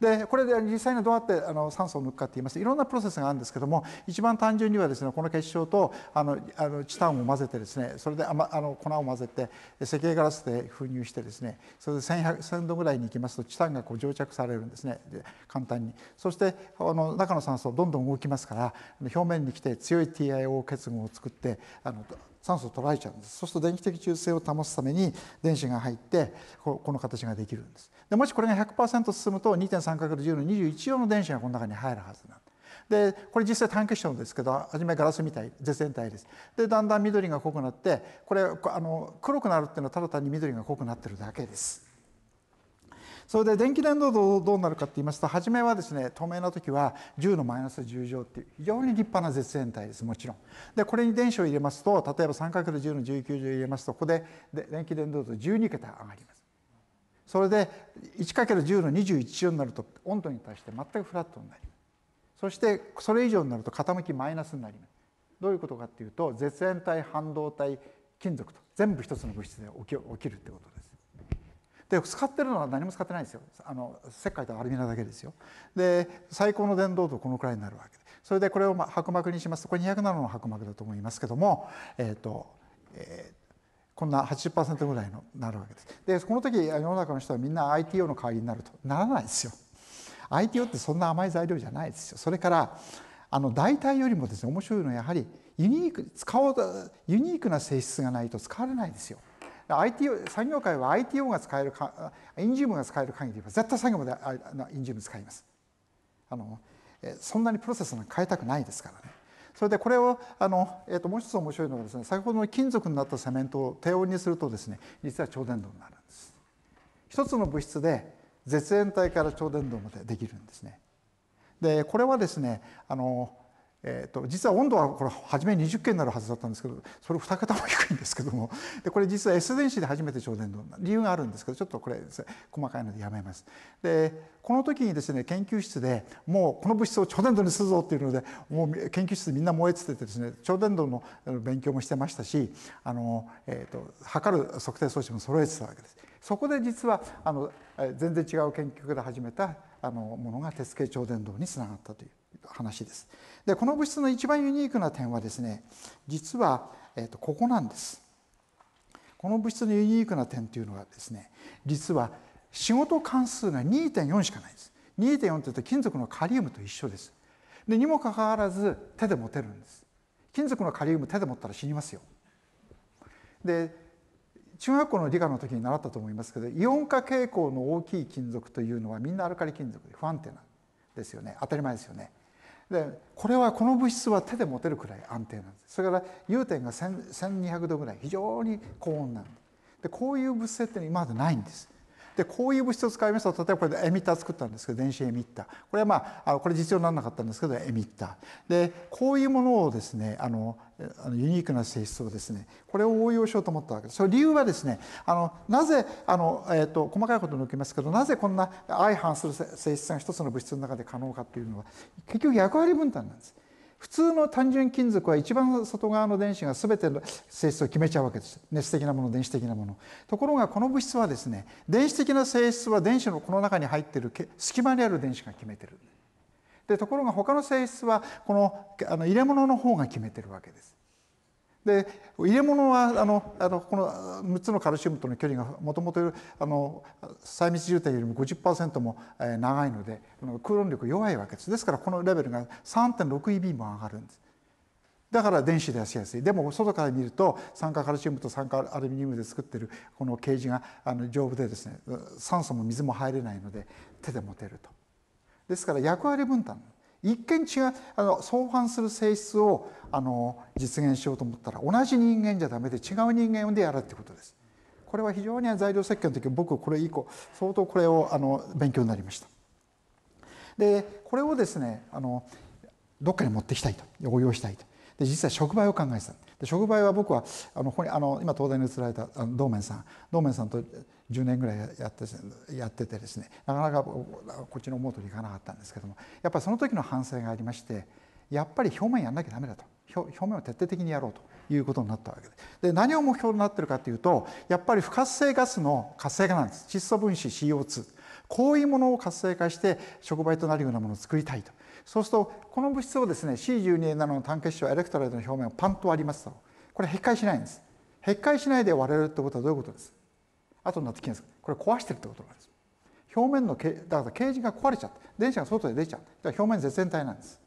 でこれで実際にどうやってあの酸素を抜くかっていいますといろんなプロセスがあるんですけども一番単純にはですねこの結晶とあのあのチタンを混ぜてですねそれであ、ま、あの粉を混ぜて石英ガラスで封入してですねそれで 1100, 1000度ぐらいに行きますとチタンがこう蒸着されるんですね簡単にそしてあの中の酸素どんどん動きますから表面に来て強い TIO 結合を作ってあの酸素を捉えちゃうんですそうすると電気的中性を保つために電子が入ってこの形ができるんですでもしこれが100%進むと 2.3×10 の21用の電子がこの中に入るはずなんでこれ実際単結晶ですけど初めガラスみたい絶縁体ですでだんだん緑が濃くなってこれあの黒くなるっていうのはただ単に緑が濃くなってるだけですそれで電気伝導どどうなるかって言いますと初めはですね透明な時は10のマイナス10乗っていう非常に立派な絶縁体ですもちろん。でこれに電子を入れますと例えば 3×10 の19乗入れますとここで電気伝導度12桁上がります。それで 1×10 の21乗になると温度に対して全くフラットになりますそしてそれ以上になると傾きマイナスになりますどういうことかっていうと絶縁体半導体金属と全部一つの物質で起き起きるってことです。で使ってるのは何も使ってないんですよあの石灰とアルミナだけですよ。で最高の電動度このくらいになるわけでそれでこれを、ま、薄膜にしますとこれ207の薄膜だと思いますけどもえっ、ー、とえっ、ー、こんな80%ぐらいのなるわけです。で、この時世の中の人はみんな ITO の代わりになるとならないですよ。ITO ってそんな甘い材料じゃないですよ。それからあの代替よりもですね面白いのはやはりユニーク使おうユニークな性質がないと使われないですよ。ITO 産業界は ITO が使えるかインジウムが使える限りは絶対産業までインジウム使います。あのそんなにプロセスなんか変えたくないですからね。それでこれをあの、えー、ともう一つ面白いのがですね先ほどの金属になったセメントを低温にするとですね実は超伝導になるんです。一つの物質で絶縁体から超伝導までできるんですね。でこれはですねあのえーと、実は温度はこれ初め20件になるはずだったんですけどそれ2桁も低いんですけどもでこれ実は S 電子で初めて超伝導理由があるんですけどちょっとこれ、ね、細かいのでやめます。でこの時にですね研究室でもうこの物質を超伝導にするぞっていうのでもう研究室でみんな燃えつててですね超伝導の勉強もしてましたしあの、えーと、測る測定装置も揃えてたわけです。そこで実はあの全然違う研究で始めたあのものが鉄系超伝導につながったという。話です。でこの物質の一番ユニークな点はですね実は、えー、とここなんです。この物質のユニークな点というのはですね実は仕事関数が2.4しかないです。2.4というと金属のカリウムと一緒です。でにもかかわらず手で持てるんです。金属のカリウム手で持ったら死にますよ。で中学校の理科の時に習ったと思いますけどイオン化傾向の大きい金属というのはみんなアルカリ金属で不安定なんですよね当たり前ですよね。でこれはこの物質は手で持てるくらい安定なんですそれから融点が1200度ぐらい非常に高温なんででこういう物性っていうのは今までないんですでこういう物質を使いますと例えばこれでエミッター作ったんですけど電子エミッターこれはまあこれ実用にならなかったんですけどエミッターでこういうものをですねあのユニークな性質をですねこれを応用しようと思ったわけです。その理由はですねあのなぜあの、えーと、細かいことに抜けますけどなぜこんな相反する性質が一つの物質の中で可能かというのは結局役割分担なんです。普通の単純金属は一番外側の電子が全ての性質を決めちゃうわけです熱的なもの電子的なものところがこの物質はですね電子的な性質は電子のこの中に入ってる隙間にある電子が決めてるでところが他の性質はこのあの入れ物の方が決めてるわけですで入れ物はあのあのこの6つのカルシウムとの距離がもともと細密渋滞よりも50%も長いので空論力弱いわけですですからこのレベルが 3.6EB も上がるんです。だから電子ではしやすいでも外から見ると酸化カルシウムと酸化アルミニウムで作ってるこのケージがあの丈夫でですね酸素も水も入れないので手で持てるとですから役割分担一見違うあの相反する性質をあの実現しようと思ったら同じ人間じゃダメで違う人間でやるってことです。これは非常に材料設計の時僕これ以降相当これをあの勉強になりました。でこれをですねあのどっかに持ってきたいと応用したいと。で実は触媒を考えてたで触媒は僕はあのここにあの今東大に移られたあの道面さん道面さんと10年ぐらいやってやっててですねなかなかこっちの思うとりいかなかったんですけどもやっぱりその時の反省がありましてやっぱり表面やんなきゃだめだと表面を徹底的にやろうということになったわけでで何を目標になってるかというとやっぱり不活性ガスの活性化なんです窒素分子 CO2 こういうものを活性化して触媒となるようなものを作りたいとそうするとこの物質をですね C12A7 の単結晶エレクトライドの表面をパンと割りますとこれへっかいしないんです。へっかいしないで割れるってことはどういうことです後になって危険ですこれ壊してるってことなんです表面のけだからケージが壊れちゃって電車が外で出ちゃって表面絶縁体なんです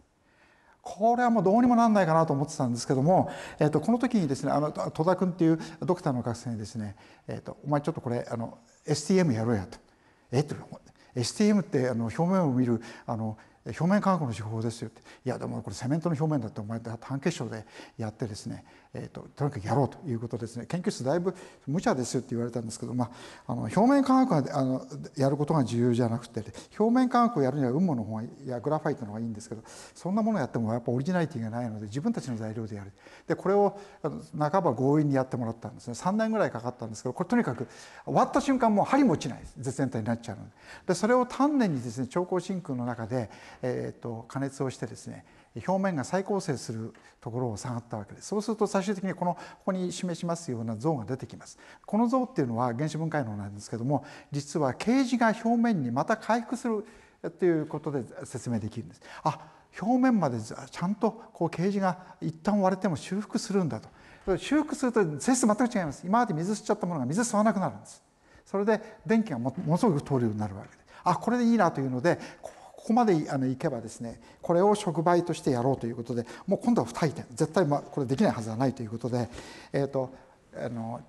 これはもうどうにもなんないかなと思ってたんですけども、えー、とこの時にですねあの戸田君っていうドクターの学生にですね「えーと、お前ちょっとこれあの STM やろうや」と「えっ?」と「STM ってあの表面を見るあの表面化学の手法ですよ」って「いやでもこれセメントの表面だってお前半結晶でやってですねえーと、とにかくやろうということですね研究室だいぶ無茶ですよって言われたんですけど、まあ、あの表面化学あのやることが重要じゃなくて表面化学をやるには雲母の方がやグラファイトの方がいいんですけどそんなものやってもやっぱオリジナリティがないので自分たちの材料でやるでこれを半ば強引にやってもらったんですね3年ぐらいかかったんですけどこれとにかく終わった瞬間もう針も落ちない絶縁体になっちゃうのででそれを丹念にですね超高真空の中で、えーと加熱をしてですね表面が再構成するところを探ったわけですそうすると最終的にこのここに示しますような像が出てきますこの像っていうのは原子分解能なんですけども実はケージが表面にまた回復するっていうことで説明できるんですあ表面までちゃんとこうケージが一旦割れても修復するんだと修復すると性質全く違います今まで水吸っちゃったものが水吸わなくなるんですそれで電気がものすごく通るようになるわけですあこれでいいなというのでこここまであの行けばですねこれを触媒としてやろうということでもう今度は不退転絶対まあこれできないはずはないということで、えーと、あの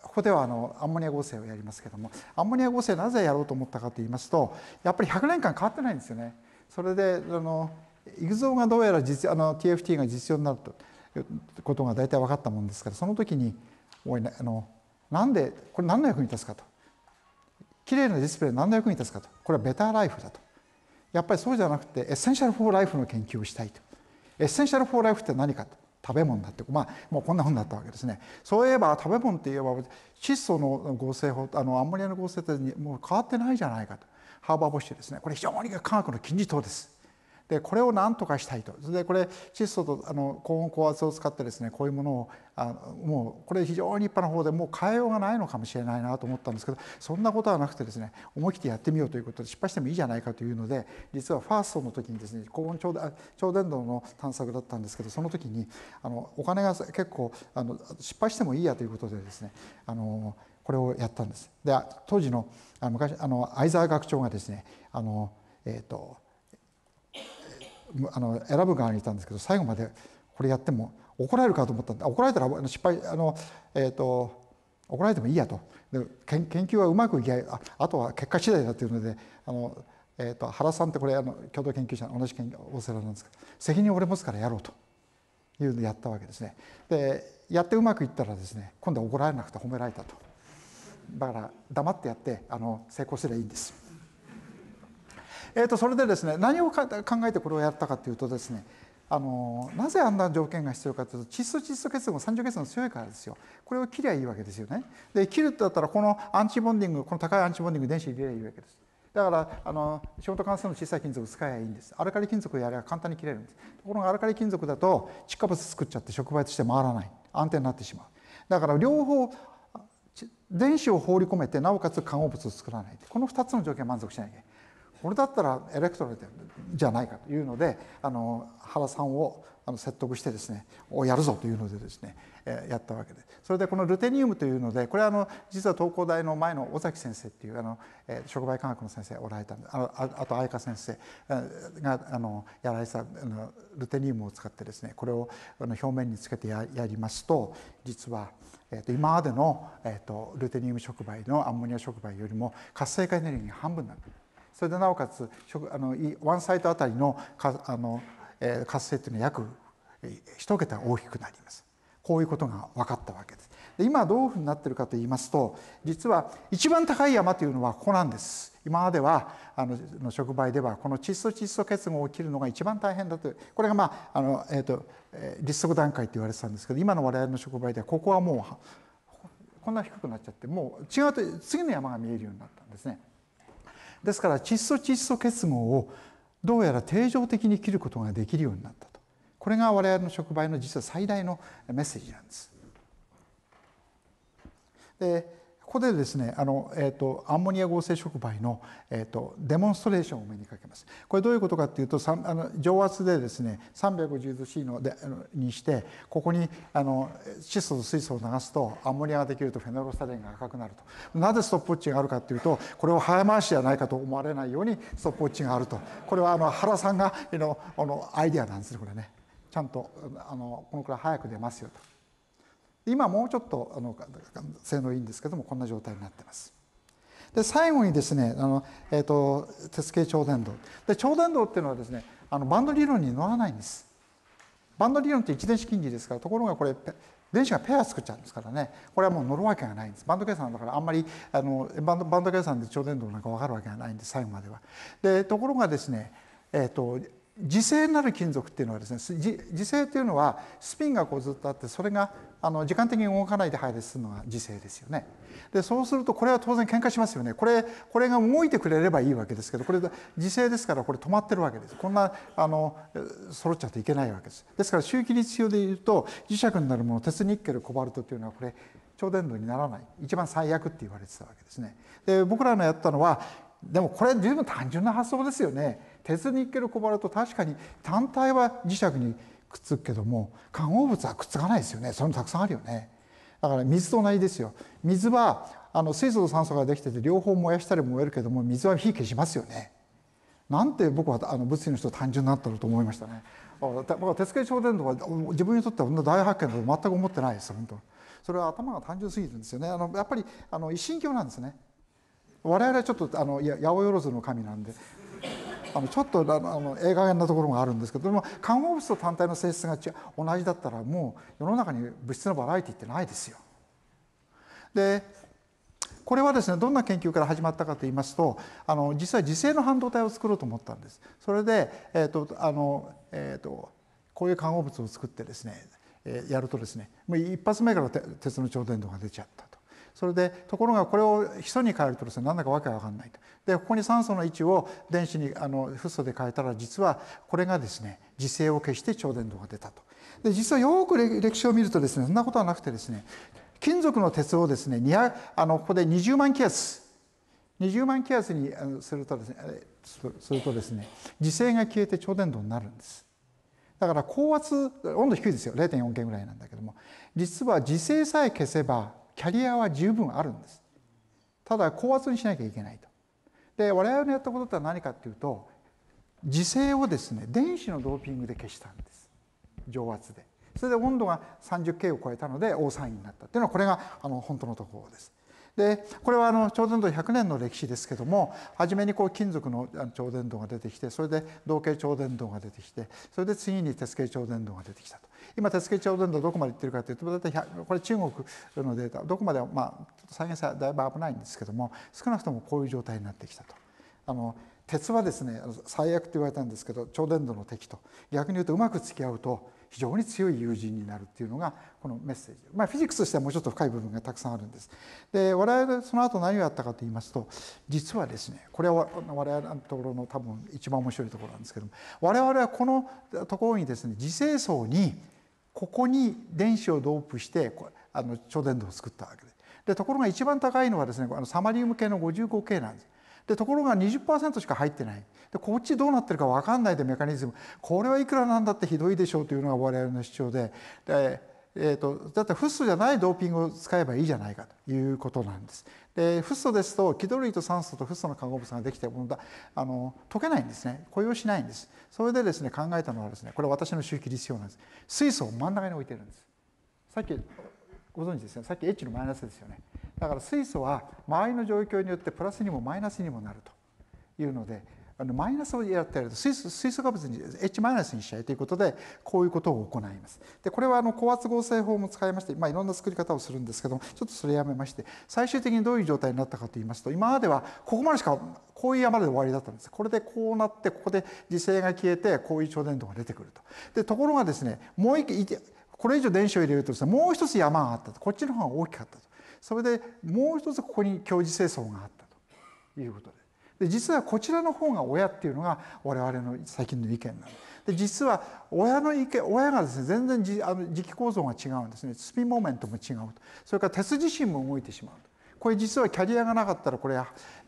ここではあのアンモニア合成をやりますけどもアンモニア合成なぜやろうと思ったかと言いますとやっぱり100年間変わってないんですよね。それであのイグゾーがどうやら実あの TFT が実用になるということが大体分かったもんですからその時においあのなんでこれ何の役に立つかと綺麗なディスプレイ何の役に立つかとこれはベターライフだとやっぱりそうじゃなくてエッセンシャル・フォー・ライフの研究をしたいとエッセンシャル・フォー・ライフって何かと食べ物だってまあもうこんなふうになったわけですねそういえば食べ物っていえば窒素の合成法あのアンモニアの合成ってもう変わってないじゃないかとハーバー・ボッシュですねこれ非常に科学の金字塔ですでこれを何とかしたいとそれでこれ窒素とあの高温高圧を使ってですねこういうものをあもうこれ非常に立派な方でもう変えようがないのかもしれないなと思ったんですけどそんなことはなくてですね思い切ってやってみようということで失敗してもいいじゃないかというので実はファーストの時にですね高温超超伝導の探索だったんですけどその時にあのお金が結構あの失敗してもいいやということでですねあのこれをやったんです。で当時の昔あの相沢学長がですねあのえっ、ー、とあの選ぶ側にいたんですけど最後までこれやっても怒られるかと思ったんで怒られたら失敗あの、えーと、怒られてもいいやとで研究はうまくいきああとは結果次第だというのであの、えーと、原さんってこれあの共同研究者の同じ研究お世話なんですけど責任を俺持つからやろうというのでやったわけですね。でやってうまくいったらですね今度は怒られなくて褒められたと。だから黙ってやってあの成功すればいいんです。えー、とそれでですね何を考えてこれをやったかというとですねあのなぜあんな条件が必要かというと窒素窒素結合三重結合強いからですよこれを切りゃいいわけですよねで切るってだったらこのアンチボンディングこの高いアンチボンディング電子入れりゃいいわけですだからあのショ関数の小さい金属を使えばいいんですアルカリ金属やれば簡単に切れるんですところがアルカリ金属だと窒化物作っちゃって触媒として回らない安定になってしまうだから両方電子を放り込めてなおかつ化合物を作らないこの2つの条件満足しなきゃいけないこれだったらエレクトロじゃないかというのであの原さんを説得してですねをやるぞというのでですねやったわけでそれでこのルテニウムというのでこれはあの実は東工大の前の尾崎先生っていうあの触媒科学の先生おられたんでああと愛川先生があのやられたあのルテニウムを使ってですねこれをあの表面につけてややりますと実は、えー、と今までの、えー、とルテニウム触媒のアンモニア触媒よりも活性化エネルギーが半分になってる。それでなおかつあのワンサイトあたりのかあの、えー、活性というのは約一桁大きくなります。こういうことが分かったわけです。で今どういうふうになってるかと言いますと実は一番高い山というのはここなんです。今まではあのの触媒ではこの窒素窒素結合を切るのが一番大変だとこれがまああの、えーと、えと立足段階って言われてたんですけど今の我々の触媒ではここはもうこんな低くなっちゃってもう違うと次の山が見えるようになったんですね。ですから窒素窒素結合をどうやら定常的に切ることができるようになったとこれが我々の触媒の実は最大のメッセージなんです。でこでですねあの、えーと、アンモニア合成触媒の、えーと、デモンストレーションを目にかけます。これどういうことかっていうとあの上圧でですね 350°C のでにしてここにあの窒素と水素を流すとアンモニアができるとフェノロスタレンが赤くなるとなぜストップウォッチがあるかっていうとこれを早回しじゃないかと思われないようにストップウォッチがあるとこれはあの原さんがのあのアイデアなんですねこれねちゃんとあのこのくらい早く出ますよと。今もうちょっとあの性能いいんですけどもこんな状態になってます。で最後にですねあの、えーと、鉄形超伝導で超伝導っていうのはですねあのバンド理論に乗らないんです。バンド理論って一電子金利ですからところがこれ電子がペア作っちゃうんですからねこれはもう乗るわけがないんですバンド計算だからあんまりあのバンドバンド計算で超伝導なんか分かるわけがないんです最後までは。でところがですねえっ、ー、と磁性になる金属っていうのはですね磁性というのはスピンがこうずっとあってそれがあの時間的に動かないで配列するのが磁性ですよね。でそうするとこれは当然喧嘩しますよね。これこれが動いてくれればいいわけですけどこれ磁性ですからこれ止まってるわけです。こんなあの揃っちゃっていけないわけです。ですから周期律表でいうと磁石になるもの鉄ニッケルコバルトというのはこれ超伝導にならない一番最悪って言われてたわけですね。で僕らのやったのはでもこれ十分単純な発想ですよね。鉄ニッケルコバルト確かに単体は磁石にくっつくけども化合物はくっつかないですよねそれもたくさんあるよねだから水と同じですよ水はあの水素と酸素ができてて両方燃やしたり燃えるけども水は火消しますよねなんて僕はあの物理の人単純になったろうと思いましたね僕は鉄系超伝導は自分にとっては大発見だと全く思ってないです本当それは頭が単純すぎるんですよねあのやっぱりあの一神教なんですね我々はちょっとあのいや八百万の神なんであのちょっとあのええ加減なところがあるんですけども化合物と単体の性質が違う同じだったらもう世の中に物質のバラエティってないですよ。でこれはですねどんな研究から始まったかと言いますとあの実際自生の半導体を作ろうと思ったんです。それで、えーとあのえーと、こういう化合物を作ってですねえやるとですねもう一発目から鉄の超伝導が出ちゃった。それでところがこれをヒ素に変えるとですねなんだかわけが分かんないと。でここに酸素の位置を電子にあのフッ素で変えたら実はこれがですね磁性を消して超伝導が出たと。で実はよく歴史を見るとですねそんなことはなくてですね金属の鉄をですね200あのここで20万気圧20万気圧にするとですねするとですね磁性が消えて超伝導になるんです。だから高圧温度低いですよ0.4件ぐらいなんだけども実は磁性さえ消せばキャリアは十分あるんですただ高圧にしなきゃいけないとで我々のやったこととは何かっていうと磁性をですね電子のドーピングで消したんです上圧でそれで温度が 30K を超えたので o インになったっていうのはこれがあの本当のところですでこれはあの超伝導100年の歴史ですけども初めにこう金属の超伝導が出てきてそれで同系超伝導が出てきてそれで次に鉄系超伝導が出てきたと今鉄系超伝導どこまでいってるかというと大体これ中国のデータどこまでまあ再現さだいぶ危ないんですけども少なくともこういう状態になってきたと。あの鉄はですね最悪と言われたんですけど超伝導の敵と逆に言うとうまく付き合うと非常に強い友人になるっていうのがこのメッセージ、まあ、フィジックスとしてはもうちょっと深い部分がたくさんあるんです。で我々その後何をやったかと言いますと実はですねこれは我々のところの多分一番面白いところなんですけども我々はこのところにですね自生層にここに電子をドープしてあの超電導を作ったわけです。でところが一番高いのはですねあのサマリウム系の 55K なんです。でところが20%しか入ってない。でこっちどうなってるか分かんないでメカニズムこれはいくらなんだってひどいでしょうというのが我々の主張でで、えーと、だってフッ素じゃないドーピングを使えばいいじゃないかということなんです。でフッ素ですと気取りと酸素とフッ素の化合物ができてものだあの溶けないんですね雇用しないんですそれでですね考えたのはですねこれ私の周期立用なんです水素を真ん中に置いてるんですさっきご存知ですねさっき H のマイナスですよねだから水素は周りの状況によってプラスにもマイナスにもなるというのであのマイナスをやってやると水素水素化物に H マイナスにしちゃえということでこういうことを行います。でこれはあの高圧合成法も使いまして、まあ、いろんな作り方をするんですけどもちょっとそれやめまして最終的にどういう状態になったかと言いますと今まではここまでしかこういう山で終わりだったんです。これでこうなってここで磁性が消えてこういう超伝導が出てくると。でところがですねもう一これ以上電子を入れるとですねもう一つ山があったとこっちの方が大きかったとそれでもう一つここに強磁性層があったということです。で実はこちらの方が親っていうのが我々の最近の意見なんで実は親の意見親がですね全然じあの時期構造が違うんですねスピンモーメントも違うとそれから鉄自身も動いてしまうとこれ実はキャリアがなかったらこれ、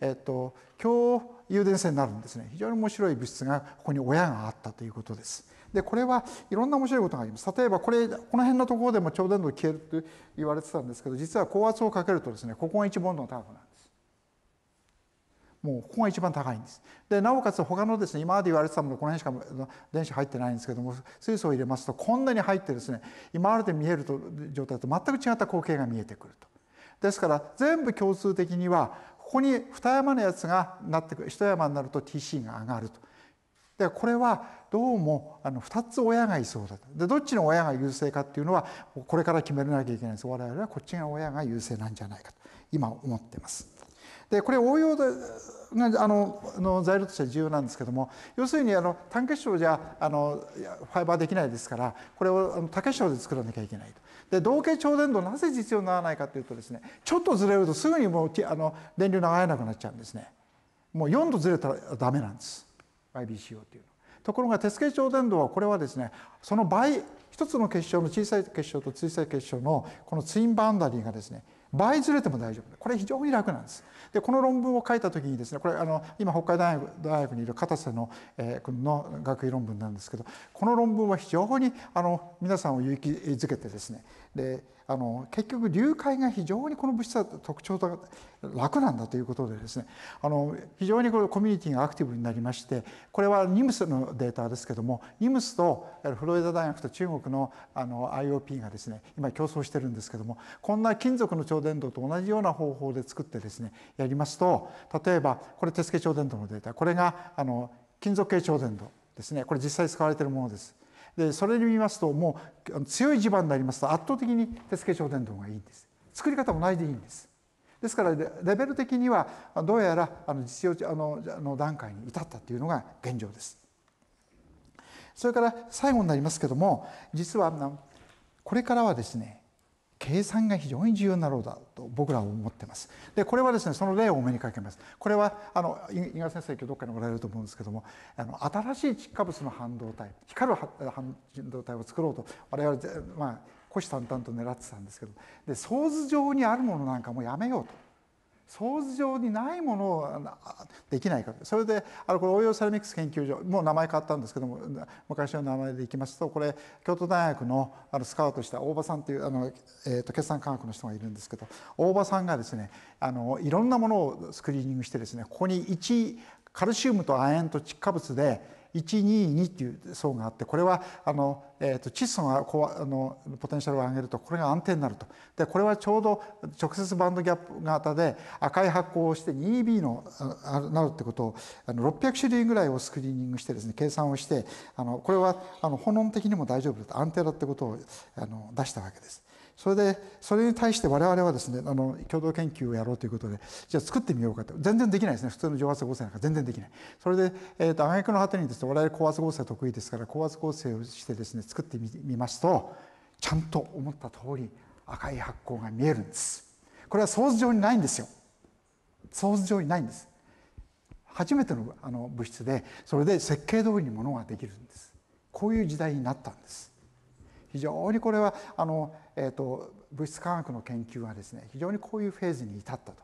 えっと、強誘電線になるんですね非常に面白い物質がここに親があったということです。でこれはいろんな面白いことがあります例えばこれこの辺のところでも超伝導消えると言われてたんですけど実は高圧をかけるとですねここが一番温度が高くなる。もうここが一番高いんです。でなおかつ他のですね今まで言われてたものこの辺しか電子入ってないんですけども水素を入れますとこんなに入ってですね今まで見えると状態と全く違った光景が見えてくると。ですから全部共通的にはここに二山のやつがなってくる一山になると TC が上がると。でこれはどうもあの2つ親がいそうだとでどっちの親が優勢かっていうのはこれから決めなきゃいけないんです我々はこっちが親が優勢なんじゃないかと今思ってます。でこれ応用があの材料としては重要なんですけども要するにあの単結晶じゃあのファイバーできないですからこれを多結晶で作らなきゃいけないと。で同型超伝導なぜ実用にならないかというとですねちょっとずれるとすぐにもうあの電流流れなくなっちゃうんですね。もう4度ずれたらダメなんです YBCO っていうの。ところが鉄系超伝導はこれはですねその倍一つの結晶の小さい結晶と小さい結晶のこのツインバウンダリーがですね倍ずれても大丈夫これ非常に楽なんです。でこの論文を書いた時にですねこれあの今北海大学大学にいる片瀬の、えー、君の学位論文なんですけどこの論文は非常にあの皆さんを勇気づけてですねであの結局流解が非常にこの物質は特徴が楽なんだということでですねあの非常にこのコミュニティがアクティブになりましてこれはニムスのデータですけどもニムスとフロリダ大学と中国のあの IOP がですね今競争してるんですけどもこんな金属の超伝導と同じような方法で作ってですねやりますと例えばこれ手付超伝導のデータこれがあの金属系超伝導ですねこれ実際使われているものです。でそれで見ますともう強い地盤になりますと圧倒的に鉄付晶伝道がいいんです作り方も同じでいいんですですからレベル的にはどうやら実用あの段階に至ったというのが現状ですそれから最後になりますけども実はこれからはですね計算が非常に重要なろうだと僕らは思ってます。でこれはですねその例をお目にかけます。これはあの井川先生今日どっかにおられると思うんですけどもあの新しい窒化物の半導体光る半導体を作ろうと我々まあ虎視眈々と狙ってたんですけどで想図上にあるものなんかもやめようと。想像にないものをできないかそれであのこれ応用セラミックス研究所もう名前変わったんですけども昔の名前でいきますとこれ京都大学のあのスカウトした大場さんっていうあの、えー、と決算科学の人がいるんですけど大場さんがですねあのいろんなものをスクリーニングしてですねここに1カルシウムと亜鉛と窒化物で122っていう層があってこれはあの、えーと、窒素がこうあのポテンシャルを上げるとこれが安定になるとでこれはちょうど直接バンドギャップ型で赤い発光をして 2EB のなるってことをあの600種類ぐらいをスクリーニングしてですね計算をしてあのこれはあの炎的にも大丈夫だと安定だってことをあの出したわけです。それでそれに対して我々はですねあの共同研究をやろうということでじゃあ作ってみようかと全然できないですね普通の蒸発合成なんか全然できないそれで、えーと、と挙の果てにですね我々高圧合成得意ですから高圧合成をしてですね作ってみますとちゃんと思った通り赤い発光が見えるんですこれは想像上にないんですよ想像上にないんです初めてのあの物質でそれで設計通りにものができるんですこういう時代になったんです非常にこれはあの、えーと、物質科学の研究はですね非常にこういうフェーズに至ったと。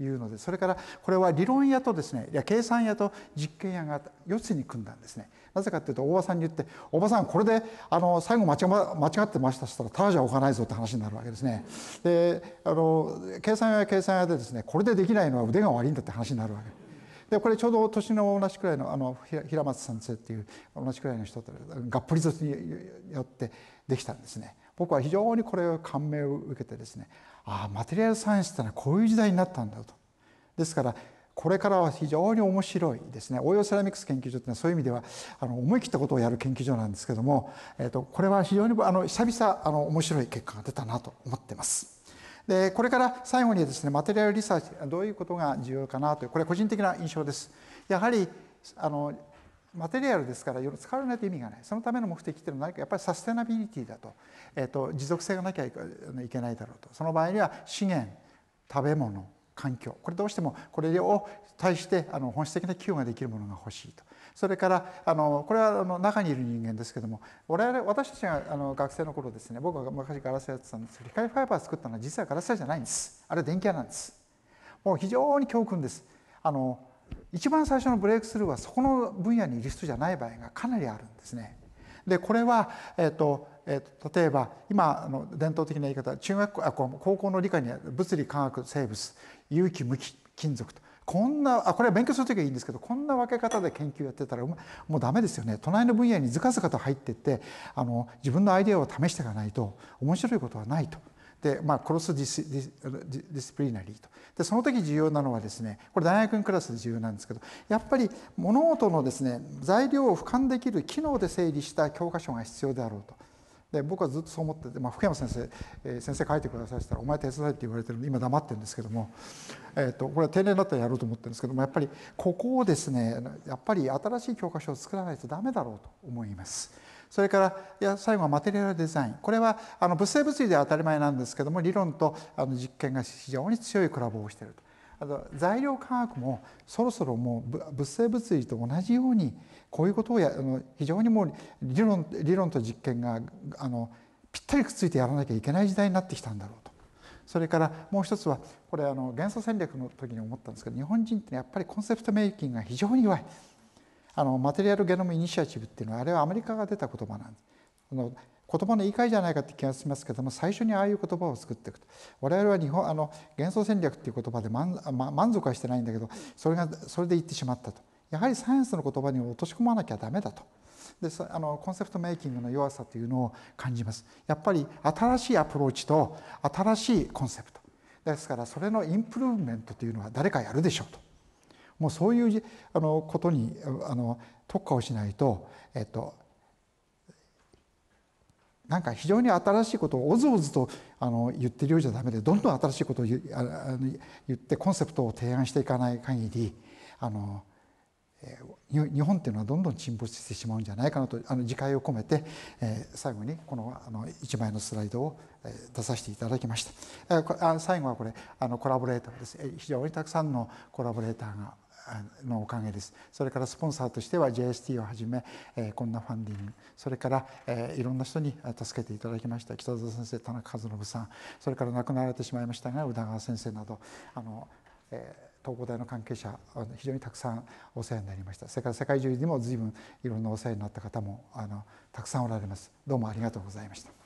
いうのでそれからこれは理論屋とですねいや計算屋と実験屋が四つに組んだんですねなぜかっていうと大場さんに言って「大ばさんこれであの最後間違間違ってました」したら「ただじゃ置かないぞ」って話になるわけですね。であの計算屋は計算屋でですねこれでできないのは腕が悪いんだって話になるわけです。でこれちょうど年の同じくらいのあの平松先生っていう同じくらいの人とがっぷりによってできたんですね僕は非常にこれを感銘を受けてですねああマテリアルサイエンスってのはこういう時代になったんだとですからこれからは非常に面白いですね応用セラミックス研究所っていうのはそういう意味ではあの思い切ったことをやる研究所なんですけども、えー、とこれは非常にあの久々あの面白い結果が出たなと思ってます。でこれから最後にですねマテリアルリサーチどういうことが重要かなというこれ個人的な印象です。やはりあのマテリアルですから使われないと意味がないそのための目的っていうのは何かやっぱりサステナビリティだと,、えーと、と持続性がなきゃいけないだろうとその場合には資源食べ物環境これどうしてもこれを対してあの本質的な寄与ができるものが欲しいとそれからあのこれはあの中にいる人間ですけども我々私たちがあの学生の頃ですね僕が昔ガラスやってたんですけど光ファイバー作ったのは実はガラス屋じゃないんですあれ電気屋なんですもう非常に教訓ですあの一番最初のブレイクスルーはそこの分野にいる人じゃない場合がかなりあるんですね。でこれは、えーとえーと、例えば今あの伝統的な言い方中学校高校の理科に物理化学生物有機無機金属とこんなあこれは勉強する時はいいんですけどこんな分け方で研究やってたらもうダメですよね隣の分野にずかずかと入ってってあの自分のアイデアを試していかないと面白いことはないとで、まあ、クロスディスディスプリナリーとでその時重要なのはですねこれ大学院クラスで重要なんですけどやっぱり物事のですね材料を俯瞰できる機能で整理した教科書が必要であろうと。で僕はずっとそう思ってて、まあ、福山先生、えー、先生書いてくださいって言たら「お前手伝い」って言われてるので今黙ってるんですけども、えーと、これは定年だったらやろうと思ってるんですけどもやっぱりここをですねやっぱり新しい教科書を作らないと駄目だろうと思います。それからいや最後はマテリアルデザインこれはあの物性物理では当たり前なんですけども理論とあの実験が非常に強いコラボをしていると。あと材料科学もそろそろもう物性物理と同じようにこういうことをやあの非常にもう理論理論と実験があのぴったりくっついてやらなきゃいけない時代になってきたんだろうと。それからもう一つはこれあの元素戦略の時に思ったんですけど日本人ってやっぱりコンセプトメイキングが非常に弱い。あのマテリアル・ゲノム・イニシアチブっていうのはあれはアメリカが出た言葉なんです。の言葉の言い換えじゃないかって気がしますけども最初にああいう言葉を作っていくと我々は日本あの幻想戦略っていう言葉で満,、ま、満足はしてないんだけどそれがそれで言ってしまったとやはりサイエンスの言葉に落とし込まなきゃダメだとであのコンセプトメイキングの弱さというのを感じますやっぱり新しいアプローチと新しいコンセプトですからそれのインプルーメントというのは誰かやるでしょうと。もうそういうあのことにあの特化をしないと、えっと、なんか非常に新しいことをおずおずとあの言ってるようじゃダメでどんどん新しいことを言ってコンセプトを提案していかない限りあの日本っていうのはどんどん沈没してしまうんじゃないかなとあの自戒を込めて、えー、最後にこのあの1枚のスライドを、え出させていただきました、えー、最後はこれあのコラボレーターです、えー、非常にたくさんのコラボレーターがのおかげです。それからスポンサーとしては JST をはじめ、えこんなファンディング、それから、えいろんな人に助けていただきました、北澤先生、田中和信さん、それから亡くなられてしまいましたが、宇田川先生など、あのえ東工大の関係者、非常にたくさんお世話になりました。それから世界中にも随分いろんなお世話になった方もあのたくさんおられます。どうもありがとうございました。